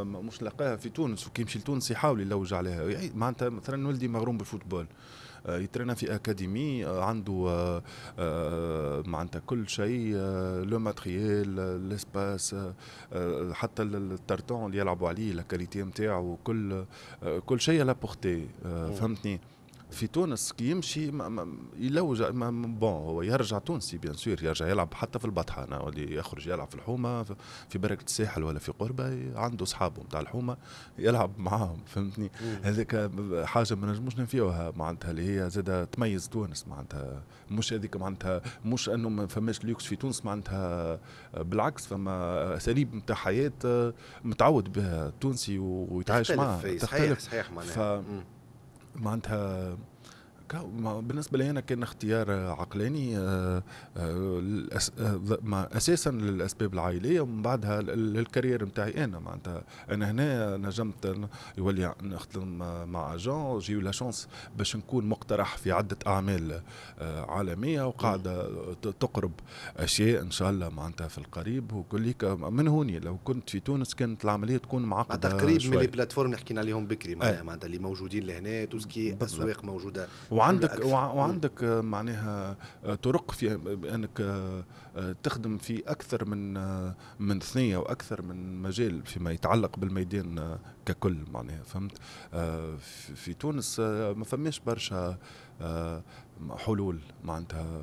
Speaker 1: مش لقاها في تونس وكي يمشي لتونس يحاول يلوج عليها يعني معناتها مثلا ولدي مغروم بالفوتبول آه، يترينا في اكاديمي آه، عنده آه، معناتها كل شيء لو ماتريال لسباس حتى الترتون اللي يلعبوا عليه لا كاليتي نتاعو كل كل شيء على بورتي فهمتني في تونس كي يمشي ما ما يلوج ما بون هو يرجع تونسي بيان سور يرجع يلعب حتى في البطحانه اللي يخرج يلعب في الحومه في بركه الساحل ولا في قربه عنده اصحابه نتاع الحومه يلعب معاهم فهمتني هذيك حاجه ما نجموش ننفيوها معناتها اللي هي زاده تميز تونس معناتها مش هذيك معناتها مش انه ما فماش ليوكس في تونس معناتها بالعكس فما اساليب نتاع حياه متعود بها التونسي ويتعايش معاها تختلف صحيح صحيح معناها Manta بالنسبه لي انا كان اختيار عقلاني آه، آه، آه، اساسا للاسباب العائليه ومن بعدها للكارير نتاعي انا معناتها انا هنا نجمت يولي نخدم مع جون جي لا شونس باش نكون مقترح في عده اعمال عالميه وقاعده تقرب اشياء ان شاء الله معناتها في القريب وكليك من هوني لو كنت في تونس كانت العمليه تكون معقده قريب من
Speaker 2: البلاتفورم اللي حكينا عليهم بكري معناتها اللي موجودين لهنا توسكي اسواق موجوده وعندك
Speaker 1: وعندك معناها آه، طرق في انك آه، آه، تخدم في اكثر من من ثنيه واكثر من مجال فيما يتعلق بالميدان ككل معناها فهمت في تونس ما فماش برشا حلول معناتها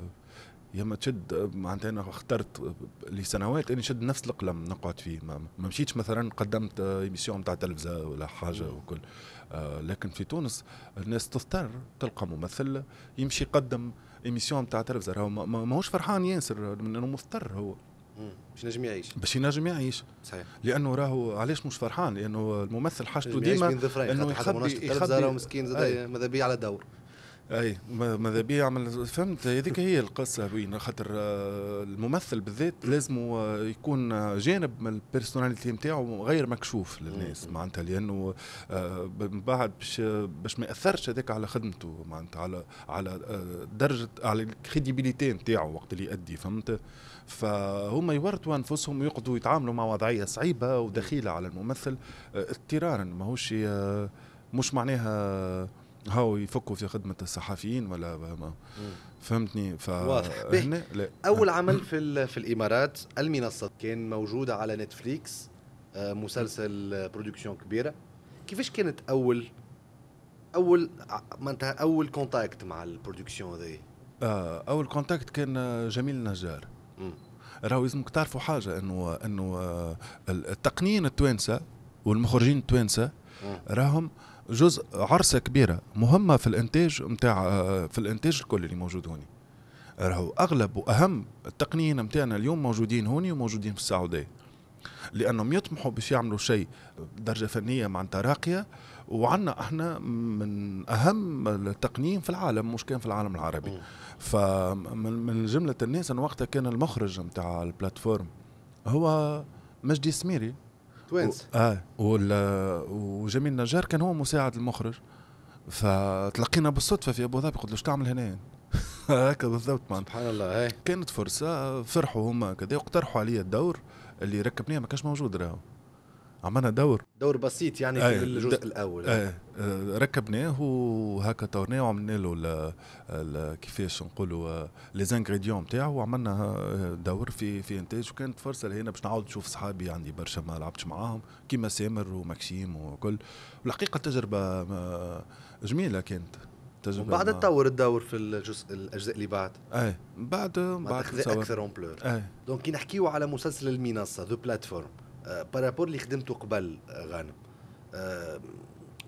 Speaker 1: يا ما تشد معناتها انا اخترت لسنوات اني شد نفس القلم نقعد فيه ما, مشيتش مثلا قدمت ايميسيون نتاع تلفزه ولا حاجه وكل آه، لكن في تونس الناس تضطر تلقى ممثل يمشي يقدم ايميسيون تاع تلفزه راهو ماهوش فرحان ياسر من انه مضطر هو باش ينجم يعيش باش ينجم يعيش صحيح لانه راهو علاش مش فرحان لانه الممثل حاجته ديما انه يخبي يخبي مسكين زاد ماذا بيه على دور اي ماذا بيه يعمل فهمت هذيك هي القصه وين خاطر آه، الممثل بالذات لازم آه، يكون جانب من البيرسوناليتي نتاعو غير مكشوف للناس معناتها لانه آه، من بعد باش باش ما ياثرش هذاك على خدمته معناتها على على درجه على الكريديبيليتي نتاعو وقت اللي يأدي فهمت فهم يورطوا انفسهم ويقعدوا يتعاملوا مع وضعيه صعيبه ودخيله على الممثل اضطرارا ماهوش مش معناها هاو يفكوا في خدمه الصحفيين ولا ما فهمتني ف واضح
Speaker 2: اول عمل في في الامارات المنصه كان موجوده على نتفليكس آه، مسلسل برودكسيون كبيره كيفاش كانت اول اول معناتها اول كونتاكت مع البرودكسيون هذايا
Speaker 1: آه، اول كونتاكت كان آه، جميل نجار راهو لازمك تعرفوا حاجه انه انه التقنيين التوانسه والمخرجين التوانسه راهم جزء عرصه كبيره مهمه في الانتاج نتاع آه، في الانتاج الكل اللي موجود هوني راهو اغلب واهم التقنيين نتاعنا اليوم موجودين هوني وموجودين في السعوديه لانهم يطمحوا باش يعملوا شيء درجه فنيه معناتها راقيه وعندنا احنا من اهم التقنيين في العالم مش كان في العالم العربي فمن فمن جمله الناس ان وقتها كان المخرج نتاع البلاتفورم هو مجدي السميري و... اه وجميل نجار كان هو مساعد المخرج فتلقينا بالصدفه في ابو ظبي قلت له تعمل هنا هكا بالضبط مان سبحان الله هي. إيه. كانت فرصه فرحوا هما كذا واقترحوا علي الدور اللي ركبناه ما كانش موجود راهو عملنا دور
Speaker 2: دور بسيط يعني في آه، الجزء الاول ايه
Speaker 1: ركبناه وهكا طورناه وعملنا له كيفاش نقولوا لي آه، زانغريديون نتاعو وعملنا دور في في انتاج وكانت فرصه لهنا باش نعاود نشوف صحابي عندي برشا ما لعبتش معاهم كيما سامر وماكسيم وكل والحقيقه تجربه جميله كانت تجربه وبعد تطور
Speaker 2: الدور في الجزء الاجزاء اللي بعد ايه بعد بعد اكثر اون بلور ايه دونك كي نحكيو على مسلسل المنصه ذا بلاتفورم آه، بارابور اللي خدمته قبل آه، غانم آه،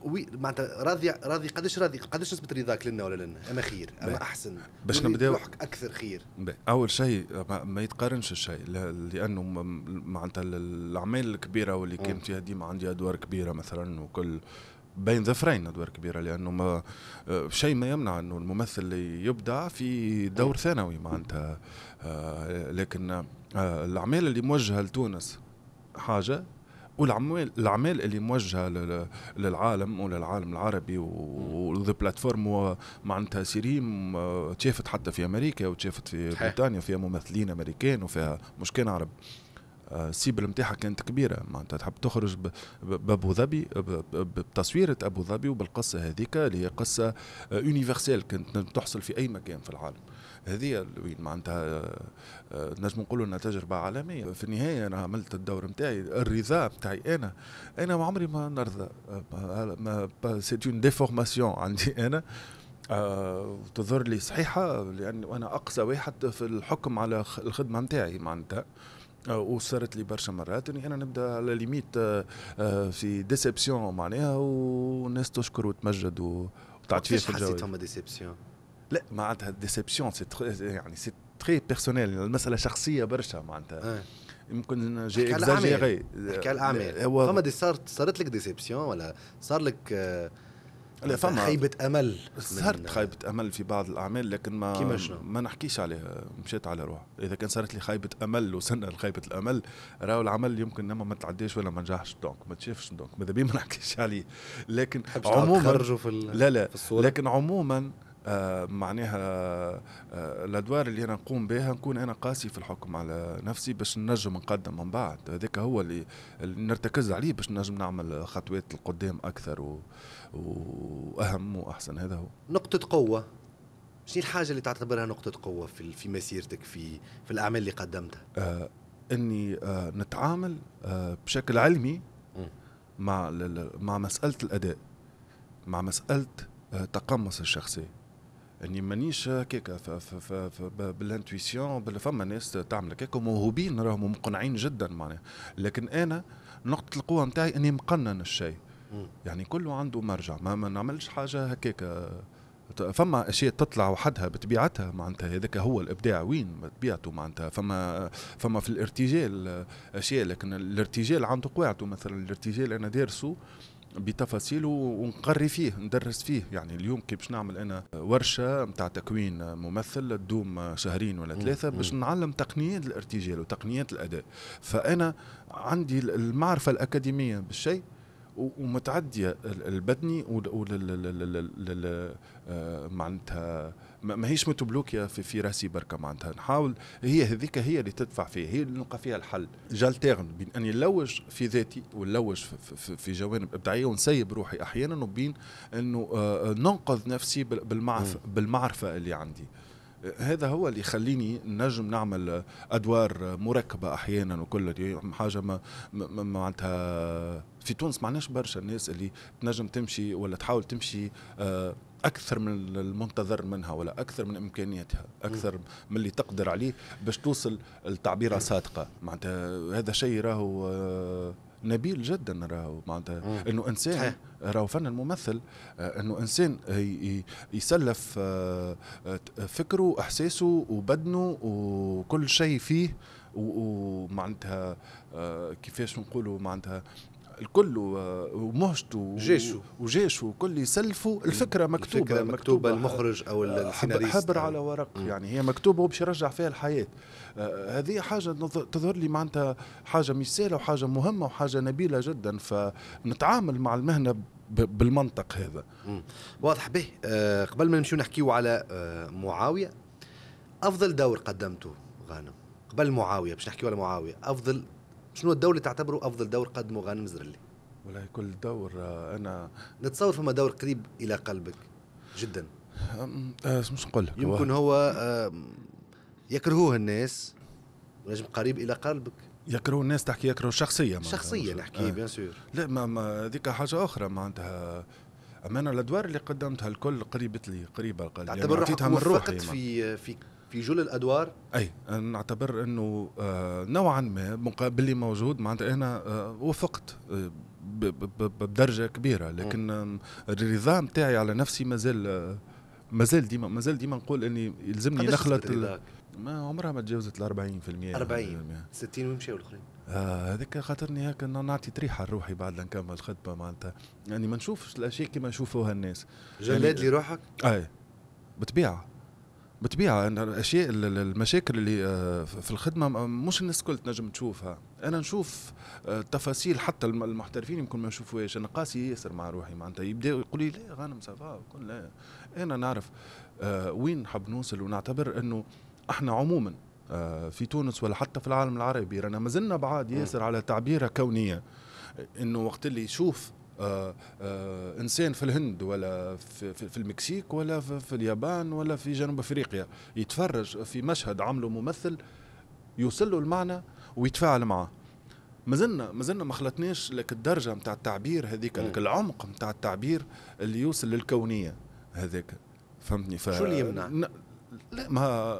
Speaker 2: وي معناتها راضي راضي قداش راضي قداش نسبه رضاك لنا ولا لنا اما خير اما احسن باش نبداو اكثر خير
Speaker 1: اول شيء ما يتقارنش الشيء لانه معناتها الاعمال الكبيره واللي كان فيها ديما عندي ادوار كبيره مثلا وكل بين ظفرين ادوار كبيره لانه ما شيء ما يمنع انه الممثل اللي يبدع في دور ثانوي معناتها لكن الاعمال اللي موجهه لتونس حاجه والعمال الاعمال اللي موجهه للعالم وللعالم العربي وذا بلاتفورم معناتها سيريم آه، تشافت حتى في امريكا وتشافت في بريطانيا وفيها ممثلين امريكان وفيها مش كان عرب آه، السيبل نتاعها كانت كبيره معناتها تحب تخرج بابو ظبي بتصويره ابو ظبي وبالقصه هذيك اللي هي قصه يونيفرسال آه، كانت تحصل في اي مكان في العالم هذه وين معناتها آه، نجم نقولوا انها تجربه عالميه في النهايه انا عملت الدور نتاعي الرضا نتاعي انا انا ما عمري ما نرضى سي اون ديفورماسيون عندي انا آه، تظهر لي صحيحه لان انا اقصى واحد في الحكم على الخدمه نتاعي معناتها آه، وصارت لي برشا مرات اني انا نبدا على ليميت في ديسيبسيون معناها والناس تشكر وتمجد وتعطيش في الجو حسيتهم ديسيبسيون لا معناتها ديسيبسيون سي يعني سي تري بيرسونيل المساله شخصيه برشا معناتها آه. يمكن جي اكزاجيري نحكي على الاعمال هو آه، فما
Speaker 2: دي صارت صارت لك ديسيبسيون ولا صار لك آه، لا فما خيبة أمل صارت خيبة
Speaker 1: أمل في بعض الأعمال لكن ما ما نحكيش عليها مشيت على روحي إذا كان صارت لي خيبة أمل وصلنا لخيبة الأمل راهو العمل يمكن أما ما تعديش ولا ما نجحش دونك ما تشافش دونك ماذا بيا ما نحكيش عليه لكن عموما في لا لا في الصورة. لكن عموما آه آه، معناها آه، الادوار اللي انا نقوم بها نكون انا قاسي في الحكم على نفسي باش نجم نقدم من بعد هذاك هو اللي, اللي نرتكز عليه باش نجم نعمل خطوات القدام اكثر و... واهم واحسن هذا هو
Speaker 2: نقطه قوه شنو الحاجه اللي تعتبرها نقطه قوه في في مسيرتك في في الاعمال اللي قدمتها
Speaker 1: آه اني آه نتعامل آه بشكل علمي م. مع مع مساله الاداء مع مساله آه تقمص الشخصيه اني مانيش هكاك بالانتويسيون فما ناس تعمل هكاك وموهوبين راهم مقنعين جدا معناها لكن انا نقطه القوه نتاعي اني مقنن الشيء يعني كله عنده مرجع ما, ما نعملش حاجه هكاك فما اشياء تطلع وحدها بطبيعتها معناتها هذاك هو الابداع وين بطبيعته معناتها فما فما في الارتجال اشياء لكن الارتجال عنده قواعته مثلا الارتجال انا دارسه بتفاصيله ونقري فيه ندرس فيه يعني اليوم كي باش نعمل انا ورشه نتاع تكوين ممثل تدوم شهرين ولا ثلاثه باش نعلم تقنيات الارتجال وتقنيات الاداء فانا عندي المعرفه الاكاديميه بالشيء ومتعديه البدني معناتها ما هيش متبلوكية في, في راسي بركة معناتها نحاول هي هذيك هي اللي تدفع فيها هي اللي نلقى فيها الحل جالتيرن بين أني نلوج في ذاتي ونلوج في, في, جوانب إبداعية ونسيب روحي أحيانا وبين أنه آه، آه، ننقذ نفسي بالمعرفة, بالمعرفة اللي عندي هذا هو اللي يخليني نجم نعمل ادوار مركبه احيانا وكل حاجه ما معناتها في تونس ما عندناش برشا الناس اللي تنجم تمشي ولا تحاول تمشي آه، اكثر من المنتظر منها ولا اكثر من امكانياتها اكثر من اللي تقدر عليه باش توصل لتعبيره صادقه معناتها هذا شيء راهو آه، نبيل جدا راهو معناتها انه انسان راهو فن الممثل آه، انه انسان يسلف آه، فكره احساسه وبدنه وكل شيء فيه ومعناتها كيفاش نقولوا معناتها الكل ومهجته وجيشه وجيشه وكل يسلفوا الفكره مكتوبه الفكره مكتوبه, مكتوبة المخرج او السيناريست حبر على ورق مم. يعني هي مكتوبه وباش يرجع فيها الحياه آه هذه حاجه تظهر لي معناتها حاجه مش سهله وحاجه مهمه وحاجه نبيله جدا فنتعامل مع المهنه بالمنطق هذا مم. واضح به آه
Speaker 2: قبل ما نمشيو نحكيو على آه معاويه افضل دور قدمته غانم قبل معاويه باش نحكيو على معاويه افضل شنو الدور اللي تعتبره افضل دور قدمه غانم زرلي والله كل دور آه، انا نتصور فما دور قريب الى قلبك جدا آه،
Speaker 1: آه، مش نقول لك يمكن
Speaker 2: هو يكرهوه الناس
Speaker 1: ونجم قريب الى قلبك يكرهوا الناس تحكي يكرهوا الشخصيه شخصيه نحكي آه. بيان سور لا ما ما هذيك حاجه اخرى معناتها امانه الادوار اللي قدمتها الكل قريبت لي قريبه قلبي تعتبر يعني روحك في
Speaker 2: في في جل الادوار
Speaker 1: اي نعتبر انه آه، نوعا ما مقابل موجود معناتها انا آه، وفقت آه، بدرجه كبيره لكن الرضا نتاعي على نفسي مازال مازال ديما مازال ديما نقول اني يلزمني نخلط ما عمرها ما تجاوزت ال 40% 40
Speaker 2: 60 ويمشيو الاخرين
Speaker 1: آه هذاك خاطرني هكا نعطي تريحه لروحي بعد نكمل الخدمه معناتها يعني ما نشوفش الاشياء كما يشوفوها الناس جلاد يعني لروحك؟ اي بطبيعه بالطبيعه الاشياء المشاكل اللي آه، في الخدمه مش الناس الكل تنجم تشوفها انا نشوف آه، تفاصيل حتى المحترفين يمكن ما يشوفوهاش انا قاسي ياسر مع روحي معناتها يبدا يقول لي لا غانم سافا لا انا نعرف آه، وين نحب نوصل ونعتبر انه احنا عموما في تونس ولا حتى في العالم العربي رانا مازلنا بعاد ياسر على تعبيره كونيه انه وقت اللي يشوف آه، آه، انسان في الهند ولا في, في المكسيك ولا في اليابان ولا في جنوب افريقيا يتفرج في مشهد عمله ممثل يوصل له المعنى ويتفاعل معه مازلنا مازلنا ما خلطناش لك الدرجه نتاع التعبير هذيك لك العمق نتاع التعبير اللي يوصل للكونيه هذاك فهمتني ف... شو اللي يمنع؟ لا ما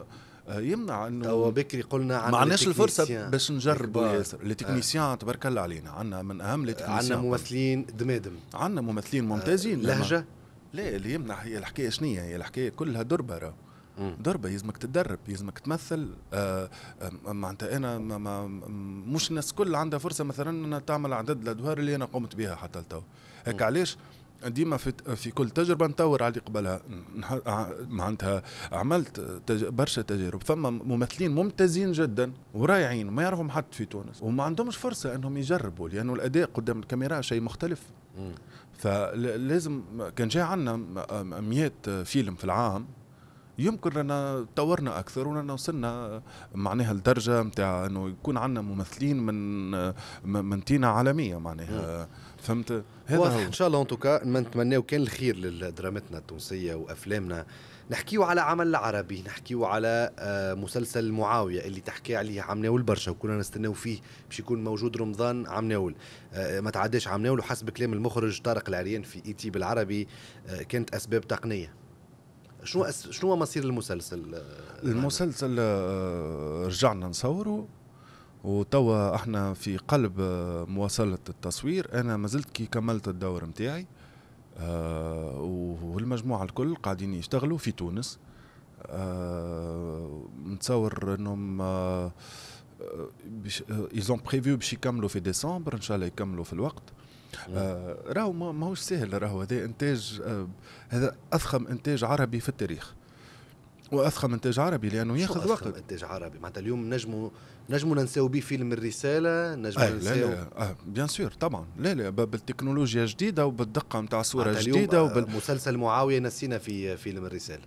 Speaker 1: يمنع انه توا بكري قلنا عن ما عندناش الفرصه باش نجربوا ياسر التكنيسيان تبارك الله علينا عندنا من اهم آه، التكنيسيان عندنا ممثلين دمادم عندنا ممثلين آه، ممتازين لهجه لا اللي يمنع هي الحكايه شنية هي الحكايه كلها دربره دربة يلزمك تتدرب يلزمك تمثل آه، معناتها انا ما ما مش الناس كل عندها فرصه مثلا انها تعمل عدد الادوار اللي انا قمت بها حتى لتو هيك علاش ديما في في كل تجربه نطور على اللي قبلها معناتها عملت تج... برشا تجارب فما ممثلين ممتازين جدا ورائعين ما يعرفهم حد في تونس وما عندهمش فرصه انهم يجربوا لانه الاداء قدام الكاميرا شيء مختلف فلازم كان جاي عندنا 100 فيلم في العام يمكن رانا طورنا اكثر ورانا وصلنا معناها لدرجه نتاع انه يكون عندنا ممثلين من من تينا عالميه معناها فهمت هذا واضح ان شاء الله انتوكا نتمناو كان الخير لدرامتنا التونسيه
Speaker 2: وافلامنا نحكيو على عمل عربي نحكيو على آه، مسلسل معاويه اللي تحكي عليه عمناول برشا وكنا نستناو فيه باش يكون موجود رمضان عمناول آه، آه، ما تعداش عمناول وحسب كلام المخرج طارق العريان في ايتي بالعربي كانت اسباب تقنيه شنو شنو مصير المسلسل؟
Speaker 1: المسلسل رجعنا نصوره وتوا احنا في قلب آه، مواصله التصوير انا ما زلت كي كملت الدور نتاعي آه والمجموعه الكل قاعدين يشتغلوا في تونس آه نتصور انهم آه ايزون آه، بريفيو آه، باش يكملوا في ديسمبر ان شاء الله يكملوا في الوقت آه راهو ماهوش سهل راهو هذا انتاج آه هذا اضخم انتاج عربي في التاريخ واضخم انتاج عربي لانه ياخذ وقت انتاج عربي معناتها اليوم نجموا نجموا ننساو به فيلم الرساله نجموا إيه، آه ننساو لا لا آه بيان سور طبعا لا لا بالتكنولوجيا جديده وبالدقه نتاع صوره جديده وبالمسلسل آه، معاويه نسينا في فيلم الرساله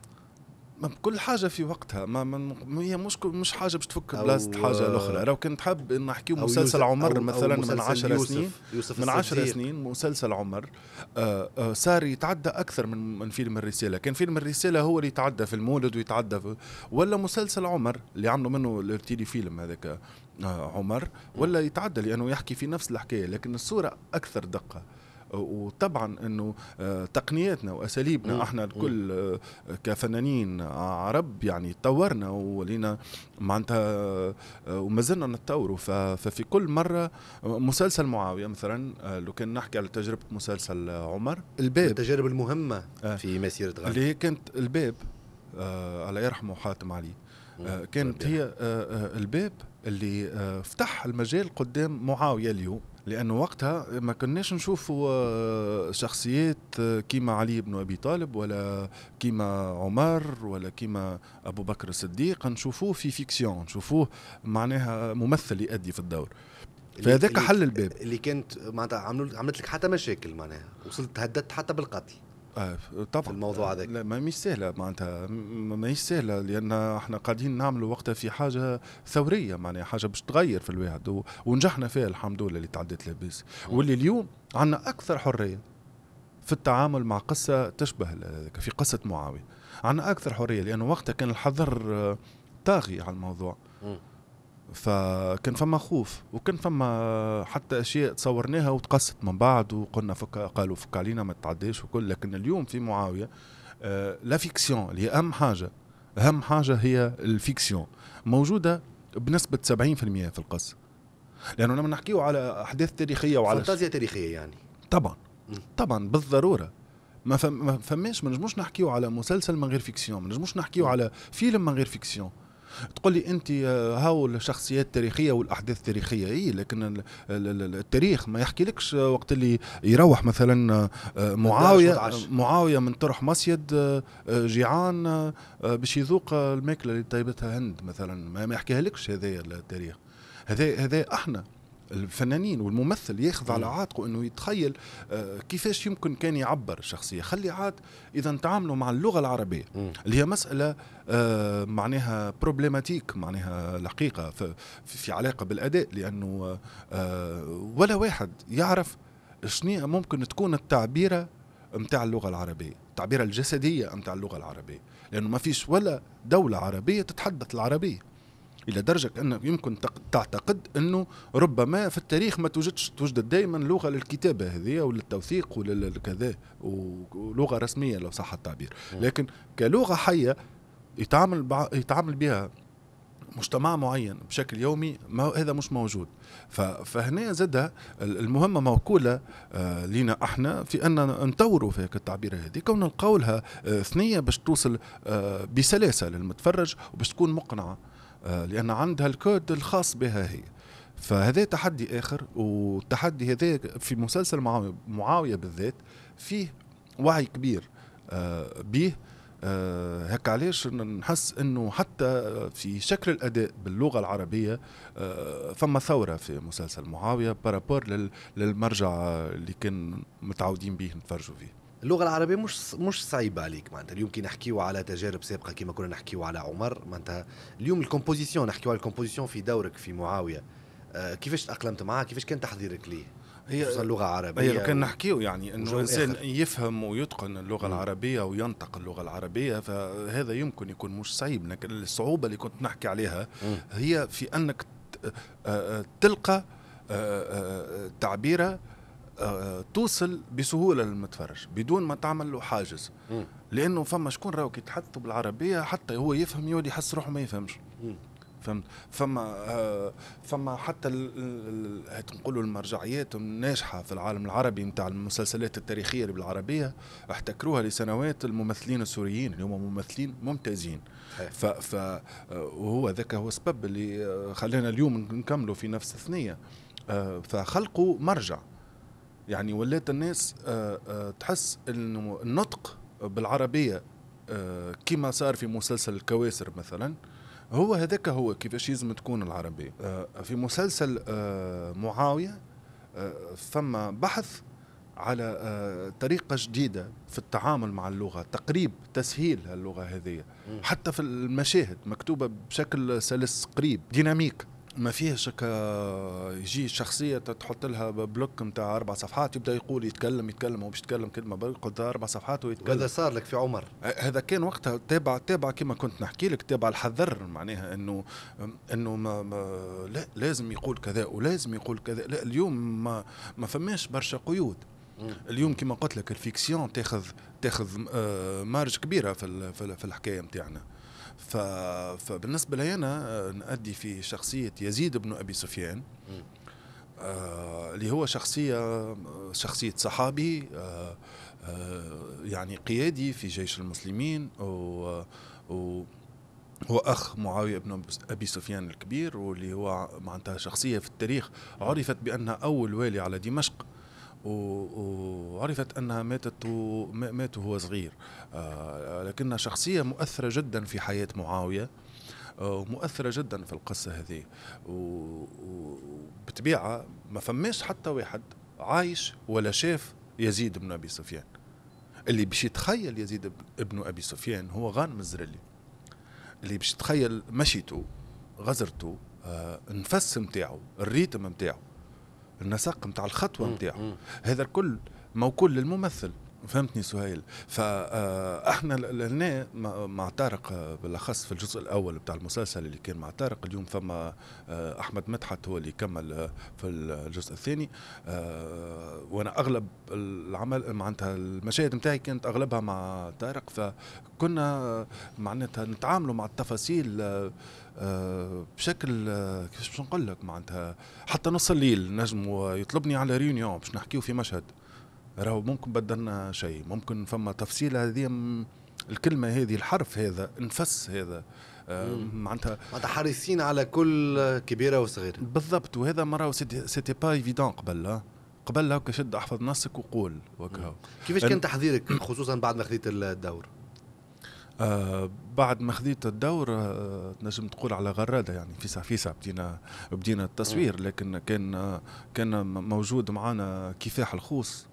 Speaker 1: كل حاجه في وقتها ما, ما هي مش مش حاجه باش تفك بلاصه الحاجه الاخرى لو كنت حاب احكي مسلسل عمر أو مثلا أو من 10 سنين يوسف من 10 سنين مسلسل عمر آآ آه، آآ آه، صار يتعدى اكثر من من فيلم الرساله كان فيلم الرساله هو اللي يتعدى في المولد ويتعدى في ولا مسلسل عمر اللي عملوا منه التيلي فيلم هذاك آه، عمر ولا يتعدى لانه يحكي في نفس الحكايه لكن الصوره اكثر دقه وطبعا انه آه، تقنياتنا واساليبنا احنا الكل آه، كفنانين آه، عرب يعني تطورنا ولينا معناتها وما زلنا نتطوروا ففي كل مره مسلسل معاويه مثلا لو كان نحكي على تجربه مسلسل عمر الباب التجارب المهمه في مسيره غاندي اللي هي كانت الباب آه الله يرحمه حاتم علي آه كانت هي آه الباب اللي آه فتح المجال قدام معاويه اليوم لانه وقتها ما كناش نشوفوا آه، شخصيات آه، كيما علي بن ابي طالب ولا كيما عمر ولا كيما ابو بكر الصديق نشوفوه في فيكسيون نشوفوه معناها ممثل يأدي في الدور فهذاك حل الباب اللي كانت معناتها
Speaker 2: عملت
Speaker 1: لك حتى مشاكل معناها وصلت تهددت حتى بالقتل آه طبعا الموضوع هذاك لا ماهيش سهله معناتها ماهيش سهله لان احنا قاعدين نعملوا وقتها في حاجه ثوريه معناها حاجه باش تغير في الواحد ونجحنا فيها الحمد لله اللي تعدت لاباس واللي اليوم عندنا اكثر حريه في التعامل مع قصه تشبه في قصه معاويه عندنا اكثر حريه لانه وقتها كان الحظر آه، طاغي على الموضوع م. فكان فما خوف وكان فما حتى اشياء تصورناها وتقصت من بعد وقلنا فك قالوا فك علينا ما تعديش وكل لكن اليوم في معاويه آه، لا فيكسيون اللي اهم حاجه اهم حاجه هي الفيكسيون موجوده بنسبه 70% في القصه لانه لما نحكيو على احداث تاريخيه وعلى فانتازيا تاريخيه يعني طبعا طبعا بالضروره ما فماش ما نجموش نحكيو على مسلسل من غير فيكسيون ما نجموش نحكيو على فيلم من غير فيكسيون تقول لي انت آه، هاو الشخصيات التاريخيه والاحداث التاريخيه اي لكن التاريخ ما يحكيلكش وقت اللي يروح مثلا آه، معاويه معاويه من طرح مصيد آه، جيعان باش يذوق الماكله اللي طيبتها هند مثلا ما يحكيها لكش هذايا التاريخ هذا هذا احنا الفنانين والممثل ياخذ على عاتقه انه يتخيل آه، كيفاش يمكن كان يعبر الشخصيه خلي عاد اذا تعاملوا مع اللغه العربيه اللي هي مساله آه، معناها بروبليماتيك معناها الحقيقه في علاقه بالاداء لانه آه، ولا واحد يعرف شنو ممكن تكون التعبيره نتاع اللغه العربيه التعبيره الجسديه نتاع اللغه العربيه لانه ما فيش ولا دوله عربيه تتحدث العربيه الى درجه انك يمكن تعتقد انه ربما في التاريخ ما توجدش توجد دائما لغه للكتابه هذه او للتوثيق وللكذا ولغه رسميه لو صح التعبير لكن كلغه حيه يتعامل يتعامل بها مجتمع معين بشكل يومي ما هذا مش موجود فهنا زاد المهمه موكوله آه، لنا احنا في ان نطوروا في التعبير هذه كون القولها آه، ثنيه باش توصل آه، بسلاسه للمتفرج وباش تكون مقنعه آه، لان عندها الكود الخاص بها هي فهذا تحدي اخر والتحدي هذا في مسلسل معاويه بالذات فيه وعي كبير آه، به هكا آه، علاش نحس انه حتى في شكل الاداء باللغه العربيه فما ثوره في مسلسل معاويه بارابور للمرجع اللي كان متعودين به نتفرجوا فيه اللغه العربيه مش مش صعيبه عليك معناتها اليوم كي
Speaker 2: نحكيو على تجارب سابقه كما كنا نحكيو على عمر معناتها اليوم الكومبوزيسيون نحكيو على الكومبوزيسيون في دورك في معاويه آه كيفاش تاقلمت معاه كيفاش كان تحضيرك ليه هي خصوصا اللغه العربيه هي كان نحكيو يعني انه الانسان
Speaker 1: يفهم ويتقن اللغه مم. العربيه وينطق اللغه العربيه فهذا يمكن يكون مش صعيب لكن الصعوبه اللي كنت نحكي عليها مم. هي في انك آه، آه، تلقى آه، تعبيره آه، توصل بسهوله للمتفرج بدون ما تعمل له حاجز لانه فما شكون راهو كيتحدثوا بالعربيه حتى هو يفهم يولي يحس روحه ما يفهمش فهمت فما آه فما حتى نقولوا المرجعيات الناجحه في العالم العربي نتاع المسلسلات التاريخيه اللي بالعربيه احتكروها لسنوات الممثلين السوريين اللي هم ممثلين ممتازين ف ف آه، وهو ذاك هو السبب اللي آه، خلانا اليوم نكملوا في نفس الثنيه آه فخلقوا مرجع يعني ولات الناس آه، آه، تحس انه النطق بالعربيه آه، كما صار في مسلسل الكواسر مثلا هو هذاك هو كيفاش لازم تكون العربيه في مسلسل معاويه ثم بحث على طريقة جديدة في التعامل مع اللغة تقريب تسهيل اللغة هذه حتى في المشاهد مكتوبة بشكل سلس قريب ديناميك ما فيهش يجي شخصيه تحط لها بلوك نتاع اربع صفحات يبدا يقول يتكلم يتكلم هو باش يتكلم كلمه قلت اربع صفحات ويتكلم هذا صار لك في عمر هذا كان وقتها تابع تابع كما كنت نحكي لك تابع الحذر معناها انه انه ما, ما لا لازم يقول كذا ولازم يقول كذا لا اليوم ما ما فماش برشا قيود اليوم كما قلت لك الفيكسيون تاخذ تاخذ آه، مارج كبيره في في الحكايه نتاعنا فبالنسبه لي انا آه، نادي في شخصيه يزيد بن ابي سفيان آه، اللي آه هو شخصيه آه، شخصيه صحابي آه آه يعني قيادي في جيش المسلمين و, و هو اخ معاويه بن ابي سفيان الكبير واللي هو معناتها شخصيه في التاريخ عرفت بانها اول والي على دمشق وعرفت أنها ماتت مات وهو صغير آه، لكنها شخصية مؤثرة جدا في حياة معاوية آه، ومؤثرة جدا في القصة هذه وبطبيعة ما فماش حتى واحد عايش ولا شاف يزيد بن أبي سفيان اللي باش يتخيل يزيد ابن أبي سفيان هو غانم الزرلي اللي باش يتخيل مشيته غزرته آه، النفس نتاعو الريتم نتاعو النسق نتاع الخطوه نتاعو هذا الكل موكول للممثل فهمتني سهيل فاحنا آه، لهنا مع طارق آه، بالاخص في الجزء الاول بتاع المسلسل اللي كان مع طارق اليوم فما آه، احمد مدحت هو اللي كمل في الجزء الثاني وانا اغلب العمل معناتها المشاهد نتاعي كانت اغلبها مع طارق فكنا معناتها نتعاملوا مع التفاصيل آه، بشكل آه، كيفاش باش نقول لك معناتها حتى نص الليل نجم يطلبني على ريونيون باش نحكيو في مشهد راهو ممكن بدلنا شيء ممكن فما تفصيله هذه الكلمه هذه الحرف هذا النفس هذا آه، معناتها معناتها حريصين على كل كبيره وصغيره بالضبط وهذا مره سيتي با ايفيدون قبل قبل هكا شد احفظ نصك وقول وكا كيفاش كان تحضيرك خصوصا بعد ما خذيت الدور؟ آه بعد ما خذيت الدور آه نجم تقول على غرادة يعني فيسا فيسا بدينا بدينا التصوير لكن كان آه كان موجود معنا كفاح الخوص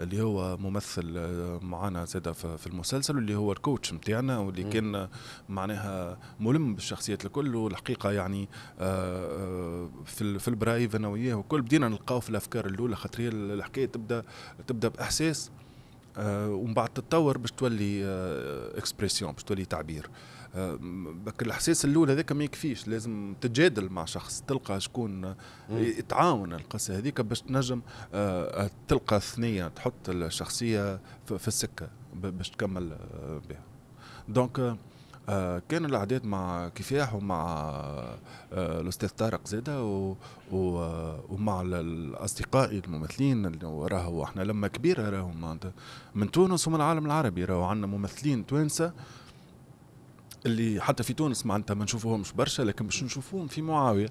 Speaker 1: اللي هو ممثل آه، معنا زاده في المسلسل واللي هو الكوتش نتاعنا واللي كان معناها ملم بالشخصيات الكل والحقيقه يعني آه، آه، في في البرايف انا وياه وكل بدينا نلقاو في الافكار الاولى خاطر هي الحكايه تبدا تبدا باحساس آه، ومن بعد تتطور باش تولي اكسبرسيون آه، باش تولي تعبير آه، بك الاحساس الاول هذاك ما يكفيش لازم تتجادل مع شخص تلقى شكون يتعاون القصه هذيك باش تنجم تلقى الثنيه تحط الشخصيه في السكه باش تكمل بها دونك آه، كان الاعداد مع كفاح ومع آه، الاستاذ طارق زاده ومع الاصدقاء الممثلين اللي راهو احنا لما كبيره راهو من تونس ومن العالم العربي راهو عندنا ممثلين توانسه اللي حتى في تونس معناتها ما نشوفوهمش برشا لكن باش نشوفوهم في معاويه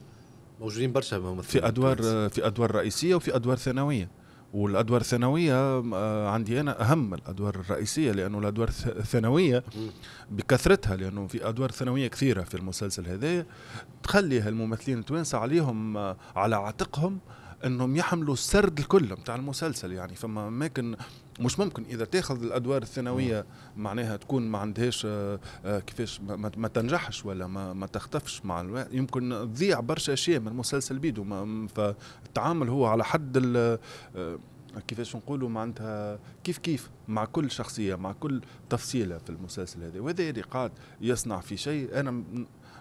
Speaker 1: موجودين برشا ممثلين في ادوار في ادوار رئيسيه وفي ادوار ثانويه والادوار الثانويه آه، عندي انا اهم الادوار الرئيسيه لانه الادوار الثانويه بكثرتها لانه في ادوار ثانويه كثيره في المسلسل هذا تخلي هالممثلين التوانسه عليهم آه، على عاتقهم انهم يحملوا السرد الكل نتاع المسلسل يعني فما اماكن مش ممكن اذا تاخذ الادوار الثانويه معناها تكون ما عندهاش آه، آه، كيفاش ما تنجحش ولا ما, ما تختفش مع الوقت يمكن تضيع برشا اشياء من مسلسل بيدو فالتعامل هو على حد آه، كيفاش نقولوا معناتها كيف كيف مع كل شخصيه مع كل تفصيله في المسلسل هذا وهذا اللي قاعد يصنع في شيء انا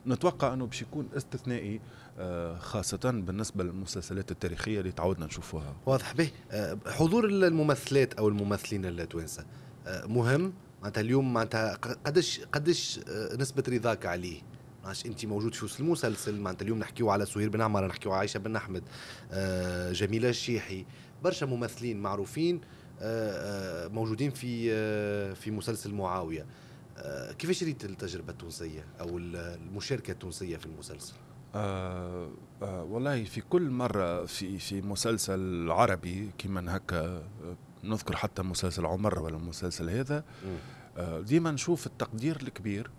Speaker 1: نتوقع انه باش يكون استثنائي آه، خاصة بالنسبة للمسلسلات التاريخية اللي تعودنا نشوفوها
Speaker 2: واضح به آه، حضور الممثلات أو الممثلين التوانسة آه، مهم معناتها اليوم معناتها قدش قدش نسبة رضاك عليه معناتها انت موجود في وسط المسلسل معناتها اليوم نحكيو على سهير بن عمر نحكيو على عائشه بن احمد جميله الشيحي برشا ممثلين معروفين موجودين في في مسلسل معاويه كيفاش ريت التجربه التونسيه او المشاركه التونسيه في المسلسل
Speaker 1: آه آه والله في كل مرة في في مسلسل عربي كيما هكا آه، نذكر حتى مسلسل عمر ولا المسلسل هذا آه ديما نشوف التقدير الكبير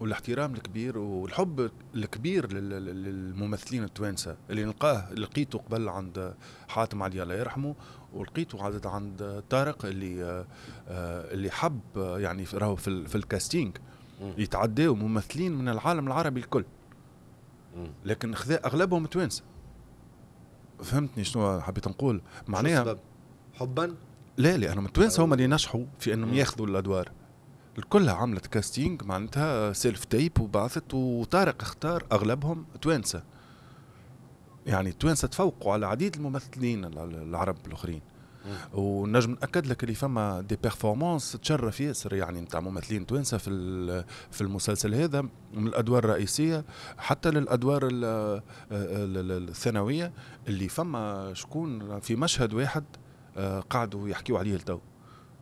Speaker 1: والاحترام الكبير والحب الكبير للممثلين التوانسه اللي نلقاه لقيته قبل عند حاتم علي الله يرحمه ولقيته عاد عند طارق اللي آه، آه، اللي حب يعني راهو في, في الكاستينج يتعداوا ممثلين من العالم العربي الكل لكن خذا اغلبهم توانسه فهمتني شنو حبيت نقول معناها حبا لا لانهم التوانسه هما اللي نجحوا في انهم ياخذوا الادوار الكلها عملت كاستينج معناتها سيلف تيب وبعثت وطارق اختار اغلبهم توانسه يعني التوانسه تفوقوا على عديد الممثلين العرب الاخرين ونجم ناكد لك اللي فما دي بيرفورمانس تشرف ياسر يعني نتاع ممثلين توانسه في في المسلسل هذا من الادوار الرئيسيه حتى للادوار الثانويه اللي فما شكون في مشهد واحد آه، قعدوا يحكيوا عليه لتو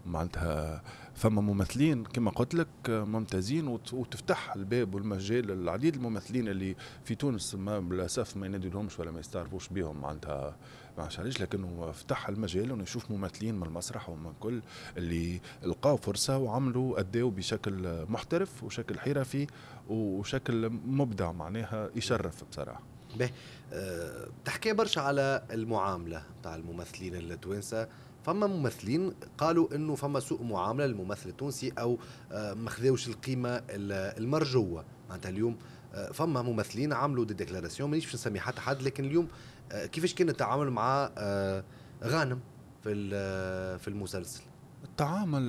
Speaker 1: معناتها فما ممثلين كما قلت لك ممتازين وتفتح الباب والمجال للعديد الممثلين اللي في تونس ما للاسف ما ينادي لهمش ولا ما يستعرفوش بهم معناتها بعرفش علاش لكن هو فتح المجال انه يشوف ممثلين من المسرح ومن كل اللي لقاو فرصه وعملوا اداوا بشكل محترف وشكل حرفي وشكل مبدع معناها يشرف بصراحه به
Speaker 2: أه تحكي برشا على المعامله تاع الممثلين التوانسه فما ممثلين قالوا انه فما سوء معامله للممثل التونسي او أه ما خذاوش القيمه المرجوه معناتها اليوم آه، فما ممثلين عملوا دي ديكلاراسيون مانيش باش نسمي حتى حد لكن اليوم آه، كيفاش كان التعامل مع آه، غانم في
Speaker 1: آه، في المسلسل التعامل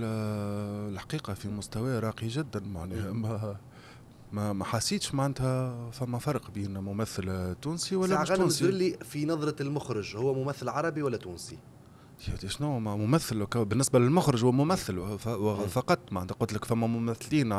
Speaker 1: الحقيقه في مستوى راقي جدا معناها ما ما ما حسيتش معناتها فما فرق بين ممثل تونسي ولا مش تونسي لي
Speaker 2: في نظره المخرج هو ممثل عربي ولا تونسي
Speaker 1: شنو ممثل بالنسبه للمخرج هو ممثل فقط ما قلت لك فما ممثلين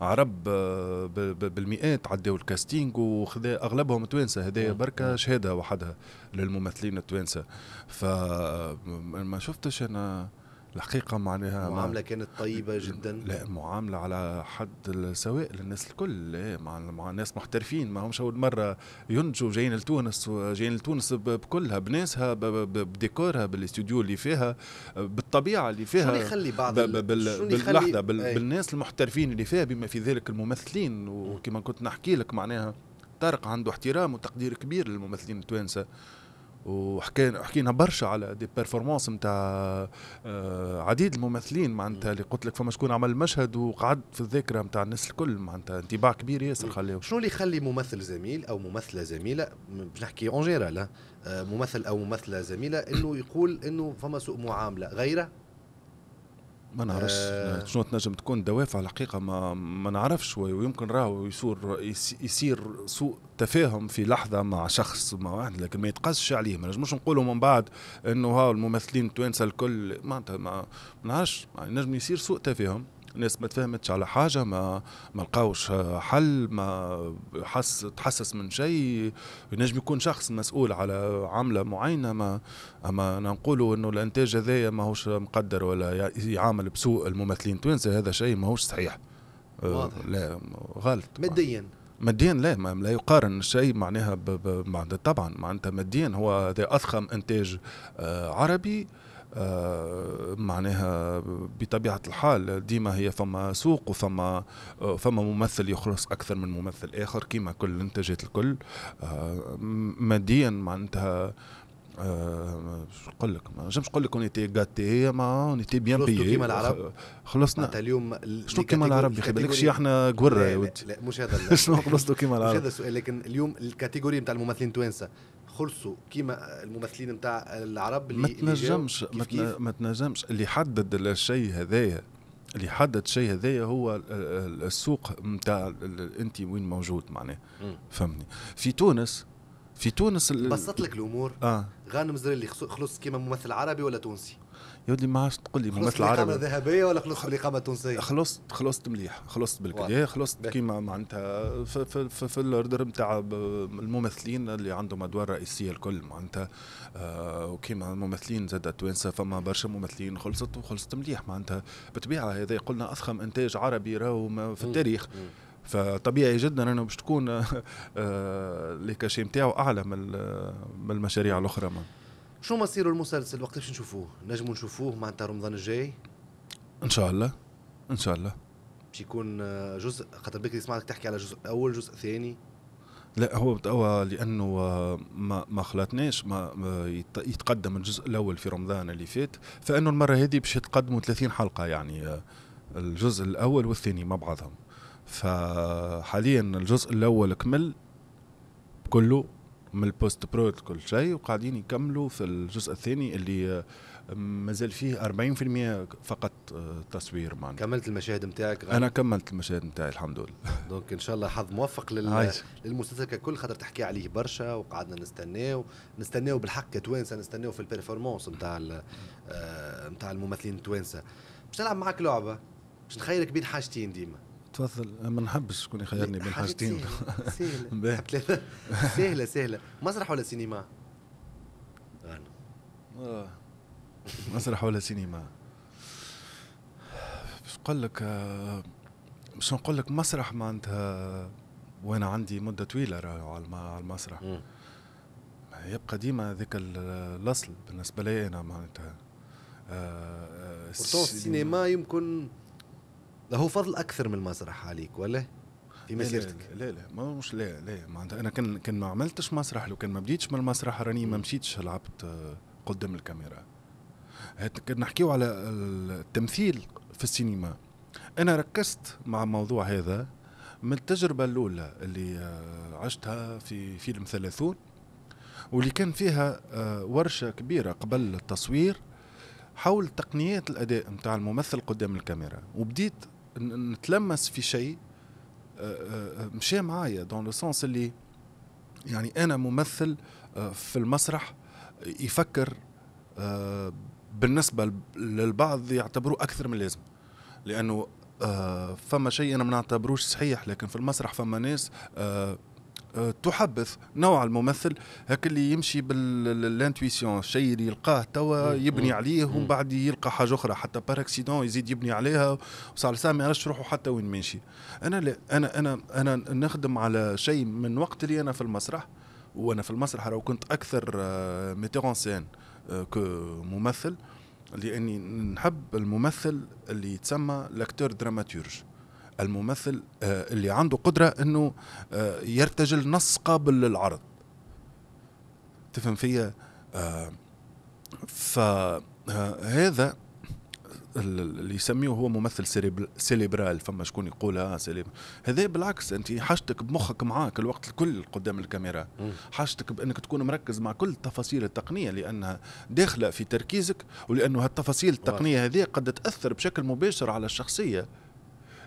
Speaker 1: عرب آه، بالمئات عداو الكاستينج وخذا اغلبهم توانسه هذايا بركه شهاده وحدها للممثلين التوانسه فما شفتش انا الحقيقة معناها معاملة
Speaker 2: كانت طيبة جدا لا
Speaker 1: معاملة على حد سواء للناس الكل مع, مع ناس محترفين ما همش أول مرة ينتجوا جايين لتونس جايين لتونس بكلها بناسها بديكورها بالاستوديو اللي فيها بالطبيعة اللي فيها شنو يخلي بعض باللحظة إيه. بالناس المحترفين اللي فيها بما في ذلك الممثلين وكما كنت نحكي لك معناها طارق عنده احترام وتقدير كبير للممثلين التوانسه وحكينا حكينا برشا على دي بيرفورمانس نتاع آه، عديد الممثلين معناتها اللي قلت لك فما شكون عمل مشهد وقعد في الذاكره نتاع الناس الكل معناتها انطباع كبير ياسر خليه شنو اللي يخلي ممثل زميل او ممثله زميله
Speaker 2: باش نحكي اون آه، جيرال ممثل او ممثله زميله انه يقول انه فما سوء معامله
Speaker 1: غيره ما نعرفش آه شنو تنجم تكون دوافع الحقيقه ما ما نعرفش ويمكن راهو يصير يصير سوء تفاهم في لحظه مع شخص مع واحد لكن ما يتقاسش عليه ما نجموش نقولوا من بعد انه هاو الممثلين التوانسه الكل معناتها ما نعرفش يعني نجم يصير سوء تفاهم الناس ما تفهمتش على حاجه ما ما لقاوش حل ما حس تحسس من شيء ينجم يكون شخص مسؤول على عمله معينه ما اما نقولوا انه الانتاج هذايا ماهوش مقدر ولا يعامل بسوء الممثلين التوانسه هذا شيء ماهوش صحيح أه، واضح لا غلط ماديا ماديا لا ما لا يقارن الشيء معناها طبعا معناتها ماديا هو هذا اضخم انتاج أه، عربي آه، معناها بطبيعه الحال ديما هي فما سوق وفما آه، فما ممثل يخلص اكثر من ممثل اخر كيما كل الانتاجات الكل آه، ماديا معناتها شو نقول لك ما نجمش نقول لك غاتي ما بيان كيما العرب خلصنا اليوم شنو كيما العرب يخي بالك شي احنا قوره يا ودي لا مش
Speaker 2: هذا شنو خلصتوا كيما العرب مش هذا السؤال لكن اليوم الكاتيجوري نتاع الممثلين التوانسه خلصوا كيما الممثلين نتاع العرب اللي ما تنجمش ما
Speaker 1: تنجمش اللي حدد الشيء هذايا اللي حدد الشيء هذايا هو السوق نتاع انت وين موجود معناه فهمني في تونس في تونس بسط لك الامور آه.
Speaker 2: غانم اللي خلص كيما ممثل عربي ولا تونسي
Speaker 1: يا ولدي ما عادش تقول لي ممثل عربي خلصت ذهبيه ولا خلصت بالإقامة التونسيه؟ خلصت خلصت مليح خلصت بالكدا إيه، خلصت كيما معناتها في, في, في, في الاوردر نتاع الممثلين اللي عندهم ادوار رئيسيه الكل معناتها آه وكيما الممثلين زاد توانسه فما برشا ممثلين خلصت وخلصت مليح معناتها بالطبيعه هذا قلنا اضخم انتاج عربي راهو في التاريخ مم. مم. فطبيعي جدا انه باش تكون آه, آه، كاشي نتاعو اعلى من المشاريع الاخرى ما.
Speaker 2: شو مصير المسلسل وقت باش نشوفوه نجمو نشوفوه معناتها رمضان الجاي
Speaker 1: ان شاء الله ان شاء الله
Speaker 2: باش يكون جزء خاطر بكري سمعتك تحكي على جزء اول جزء ثاني
Speaker 1: لا هو توا لانه ما ما خلطناش ما يتقدم الجزء الاول في رمضان اللي فات فانه المره هذه باش يتقدموا 30 حلقه يعني الجزء الاول والثاني مع بعضهم فحاليا الجزء الاول كمل كله من البوست برود كل شيء وقاعدين يكملوا في الجزء الثاني اللي آه، مازال فيه 40% فقط آه، تصوير معنا كملت المشاهد نتاعك انا كملت المشاهد نتاعي
Speaker 2: الحمد لله دونك ان شاء الله حظ موفق لل... للمسلسل ككل خاطر تحكي عليه برشا وقعدنا نستناو نستناو بالحق كتوانسه نستناو في البيرفورمانس نتاع آه، نتاع الممثلين التوانسه باش نلعب معاك لعبه باش نخيرك بين حاجتين ديما
Speaker 1: تفضل ما نحبش تكون يخيرني بين حاجتين
Speaker 2: سهلة سهلة سهلة مسرح ولا سينما؟ آه.
Speaker 1: مسرح ولا سينما؟ باش نقول لك آه، باش نقول لك مسرح معناتها وانا عندي مده طويله على المسرح يبقى ديما ذاك الاصل بالنسبه لي انا معناتها آه, آه، السينما يمكن هو فضل اكثر من المسرح عليك ولا؟ في مسيرتك لا لا, لا ما مش لا لا معناتها انا كان كان ما عملتش مسرح لو كان ما بديتش من المسرح راني ما مشيتش لعبت آه، قدام الكاميرا كنا نحكيو على التمثيل في السينما انا ركزت مع الموضوع هذا من التجربة الأولى اللي آه، عشتها في فيلم ثلاثون واللي كان فيها آه، ورشة كبيرة قبل التصوير حول تقنيات الأداء نتاع الممثل قدام الكاميرا وبديت نتلمس في شيء آه، آه، آه، مشى معايا دون لو سونس اللي يعني انا ممثل في المسرح يفكر بالنسبه للبعض يعتبروه اكثر من اللازم لانه فما شيء انا ما نعتبروش صحيح لكن في المسرح فما ناس آه، تحبث نوع الممثل هكا اللي يمشي بالانتويسيون الشيء اللي يلقاه توا يبني عليه ومن بعد يلقى حاجه اخرى حتى بار اكسيدون يزيد يبني عليها وصار سامي ما يعرفش روحه حتى وين ماشي انا لا انا انا انا نخدم على شيء من وقت اللي انا في المسرح وانا في المسرح لو كنت اكثر ميتيرون سين كممثل لاني نحب الممثل اللي يتسمى لاكتور دراماتورج الممثل آه، اللي عنده قدرة أنه آه، يرتجل نص قابل للعرض تفهم فيا آه، فهذا اللي يسميوه هو ممثل سيليبرال فما شكون يقول اه هذا بالعكس انت حاجتك بمخك معاك الوقت الكل قدام الكاميرا حاجتك بانك تكون مركز مع كل تفاصيل التقنيه لانها داخله في تركيزك ولانه هالتفاصيل التقنيه هذه قد تاثر بشكل مباشر على الشخصيه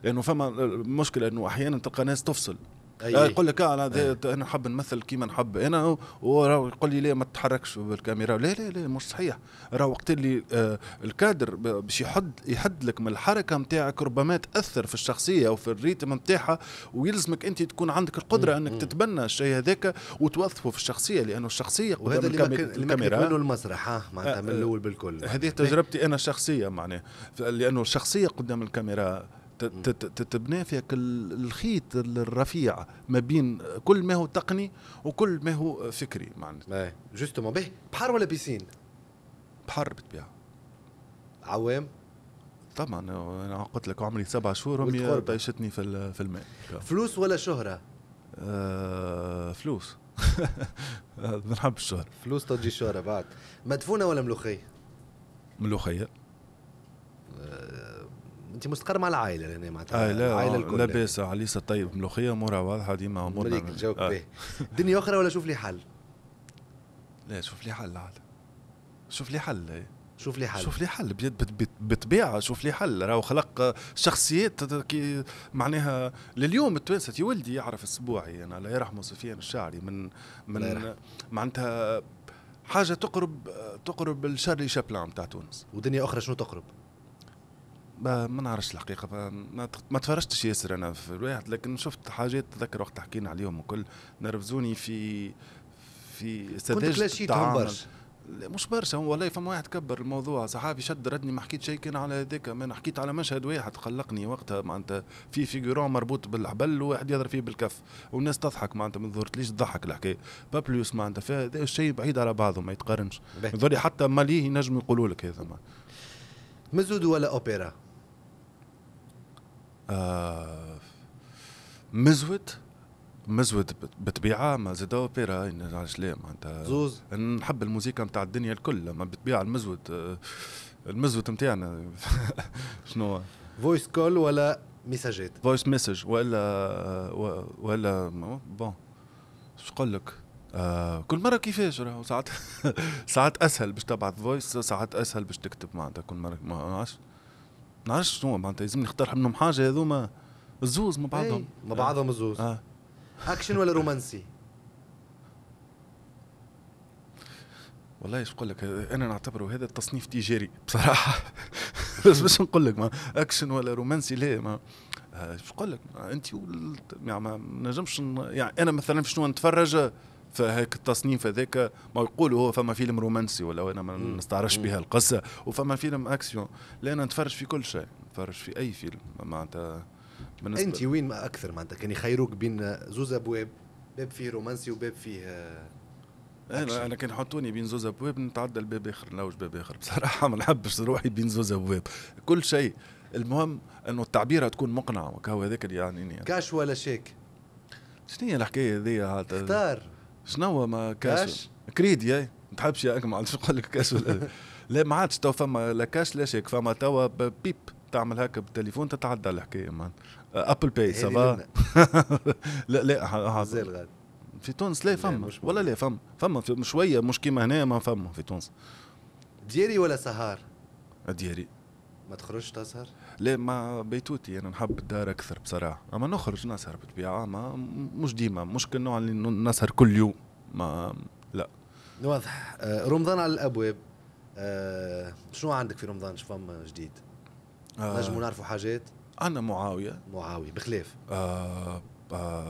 Speaker 1: لانه فما مشكله انه احيانا تلقى ناس تفصل أيه. يقول لك آه، انا آه. انا نحب نمثل كيما نحب انا ويقول لي لا ما تتحركش بالكاميرا لا لا لا مش صحيح راه وقت اللي آه الكادر باش يحد يحد لك من الحركه نتاعك ربما تاثر في الشخصيه او في الريتم نتاعها ويلزمك انت تكون عندك القدره مم. انك مم. تتبنى الشيء هذاك وتوظفه في الشخصيه لانه الشخصيه وهذا اللي الكاميرا, الكاميرا منه
Speaker 2: المسرح ها معناتها من آه، الاول بالكل هذه تجربتي
Speaker 1: انا شخصيه معناه لانه الشخصيه قدام الكاميرا تتبني فيك الخيط الرفيع ما بين كل ما هو تقني وكل ما هو فكري معناتها جوستومون باهي بحر ولا بيسين؟ بحر بالطبيعه عوام طبعا انا قلت لك عمري سبع شهور امي طيشتني في في الماء فلوس ولا شهره؟ آه، فلوس بنحب الشهره
Speaker 2: فلوس تجي الشهره بعد مدفونه ولا ملوخيه؟ ملوخيه انت مستقر مع العائله لهنا معناتها آه لا العائله آه، الكل لاباس
Speaker 1: عليسه طيب ملوخيه امورها واضحه ديما امورها مليك الجو آه. دنيا اخرى ولا شوف لي حل؟ لا شوف لي حل عاد إيه. شوف لي حل شوف لي حل شوف لي حل بطبيعه شوف لي حل راهو خلق شخصيات كي معناها لليوم التوانسه ولدي يعرف اسبوعي انا الله يرحمه سفيان الشعري من من معناتها حاجه تقرب تقرب الشارلي شابلان بتاع تونس ودنيا اخرى شنو تقرب؟ ما نعرفش الحقيقه ما, تفرجتش ياسر انا في الواحد لكن شفت حاجات تذكر وقت حكينا عليهم وكل نرفزوني في في سذاجه التعامل مش برشا والله فما واحد كبر الموضوع صحافي شد ردني ما حكيت شيء كان على هذاك ما انا حكيت على مشهد واحد قلقني وقتها معناتها في فيجورون مربوط بالحبل وواحد يضرب فيه بالكف والناس تضحك معناتها ما ظهرت ليش تضحك الحكايه بابليوس معناتها فهذا الشيء بعيد على بعضه ما يتقارنش حتى ماليه ينجموا يقولوا لك هذا مزود ولا اوبرا آه، مزود مزود بطبيعه ما زاد اوبيرا لا معناتها زوز نحب الموسيقى نتاع الدنيا الكل ما بتبيع المزود آه، المزود نتاعنا شنو فويس كول ولا ميساجات فويس ميساج ولا ولا بون شو نقول لك آه كل مره كيفاش راهو ساعات ساعات اسهل باش تبعث فويس ساعات اسهل باش تكتب معناتها كل مره ما عرفتش نعرفش شنو معناتها لازمني نختار منهم حاجه هذوما الزوز مع بعضهم إيه، مع بعضهم الزوز آه. اكشن ولا رومانسي؟ والله ايش نقول لك انا نعتبره هذا التصنيف تجاري بصراحه بس باش نقول لك ما اكشن ولا رومانسي لا ما ايش آه، نقول لك انت يعني ما نجمش يعني انا مثلا في شنو نتفرج فهيك التصنيف هذاك ما يقولوا هو فما فيلم رومانسي ولا انا ما نستعرفش بها القصه وفما فيلم اكسيون لا انا نتفرج في كل شيء نتفرج في اي فيلم معناتها بالنسبه انت وين
Speaker 2: ما اكثر معناتها كان يخيروك بين زوز ابواب
Speaker 1: باب فيه رومانسي وباب فيه انا انا كان حطوني بين زوز ابواب نتعدى لباب اخر نلوج باب اخر بصراحه ما نحبش روحي بين زوز ابواب كل شيء المهم انه التعبيره تكون مقنعه وكهو هذاك اللي يعنيني يعني. كاش ولا شيك شنو هي الحكايه هذيا اختار شنو ما كاس كريد يا ما تحبش ياك ما عادش نقول لك كاس لا ما عادش تو فما لا كاش لا شيك فما توا بيب تعمل هكا بالتليفون تتعدى الحكايه مان ابل باي سافا لا لا مازال أه، أه، أه. غاد في تونس لا فما ولا لا فما فما شويه مش كيما هنا ما فما في تونس دياري ولا سهار؟ دياري ما تخرجش تسهر؟ لا ما بيتوتي انا نحب الدار اكثر بصراحه اما نخرج نسهر بالطبيعه ما مش ديما مش كالنوع اللي نسهر كل يوم ما لا
Speaker 2: واضح آه، رمضان على الابواب آه، شنو عندك في رمضان
Speaker 1: شو فما جديد؟ نجم آه، نجموا نعرفوا حاجات؟ انا معاويه معاويه بخلاف آه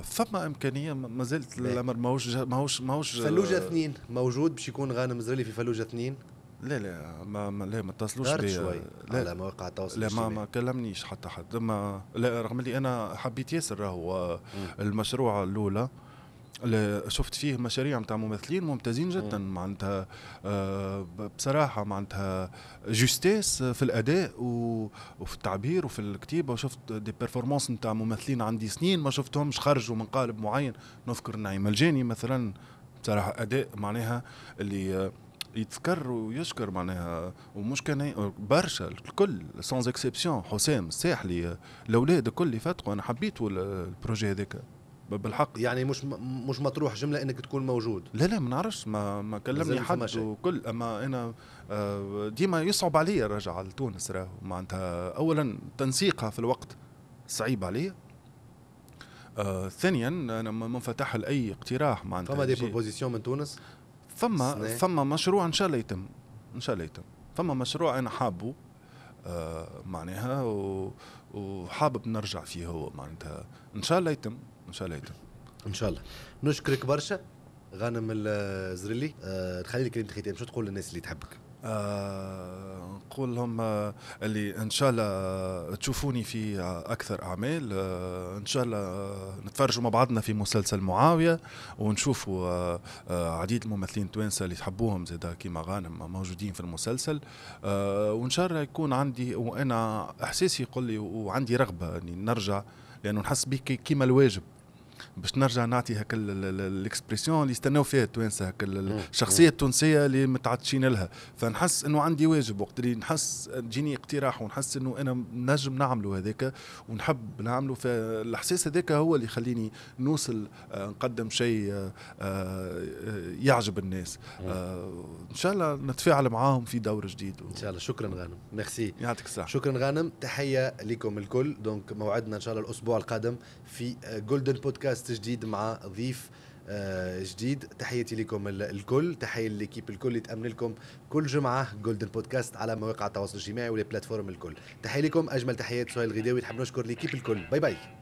Speaker 1: فما امكانيه ما زلت الامر ماهوش ماهوش ماهوش فلوجه اثنين موجود باش يكون غانم زريلي في فلوجه اثنين لا لا ما, ما لا ما اتصلوش بي شوي لا على مواقع التواصل لا ما, ما كلمنيش حتى حد ما لا رغم اللي انا حبيت ياسر راهو آه، المشروع الاولى شفت فيه مشاريع نتاع ممثلين ممتازين جدا معناتها آه، بصراحه معناتها جوستيس في الاداء وفي التعبير وفي الكتيبه وشفت دي بيرفورمانس نتاع ممثلين عندي سنين ما شفتهمش خرجوا من قالب معين نذكر نعيم الجاني مثلا بصراحه اداء معناها اللي آه، يتذكر ويشكر معناها ومش كان برشا الكل سون اكسبسيون حسام الساحلي الاولاد الكل اللي فاتقوا انا حبيت البروجي هذاك بالحق يعني مش مش مطروح جمله انك تكون موجود لا لا ما نعرفش ما ما كلمني حد وكل اما انا آه، ديما يصعب عليا الرجعه لتونس راهو معناتها اولا تنسيقها في الوقت صعيب عليا آه ثانيا انا منفتح لاي اقتراح معناتها فما دي بروبوزيسيون من تونس فما فما مشروع ان شاء الله يتم ان شاء الله يتم فما مشروع انا حابه آه معناها و... وحابب نرجع فيه هو معناتها ان شاء الله يتم ان شاء الله يتم ان شاء الله نشكرك برشا غانم الزريلي آه تخلي لك كلمه ختام شو تقول للناس اللي تحبك نقول آه، لهم آه، اللي ان شاء الله آه، تشوفوني في اكثر اعمال ان شاء الله نتفرجوا مع بعضنا في مسلسل معاويه ونشوفوا عديد الممثلين التوانسه اللي تحبوهم زاد كيما غانم موجودين في المسلسل وان شاء الله يكون عندي وانا احساسي يقول لي وعندي رغبه اني يعني نرجع لانه نحس بك كيما الواجب باش نرجع نعطي هكا الاكسبرسيون اللي يستناو فيها التوانسه هكا الشخصيه التونسيه اللي متعطشين لها فنحس انه عندي واجب وقت اللي نحس تجيني اقتراح ونحس انه انا نجم نعمله هذاك ونحب نعمله فالاحساس هذاك هو اللي يخليني نوصل آه، نقدم شيء آه، آه، يعجب الناس ان شاء الله نتفاعل معاهم في دور جديد ان شاء الله شكرا غانم
Speaker 2: ميرسي يعطيك الصحه شكرا غانم تحيه لكم الكل دونك موعدنا ان شاء الله الاسبوع القادم في جولدن بودكاست بودكاست جديد مع ضيف آه، جديد تحياتي لكم الكل تحيه ليكيب الكل اللي تامن لكم كل جمعه جولدن بودكاست على مواقع التواصل الاجتماعي والبلاتفورم الكل تحيه لكم اجمل تحيات سهيل الغداوي نحب نشكر ليكيب الكل باي باي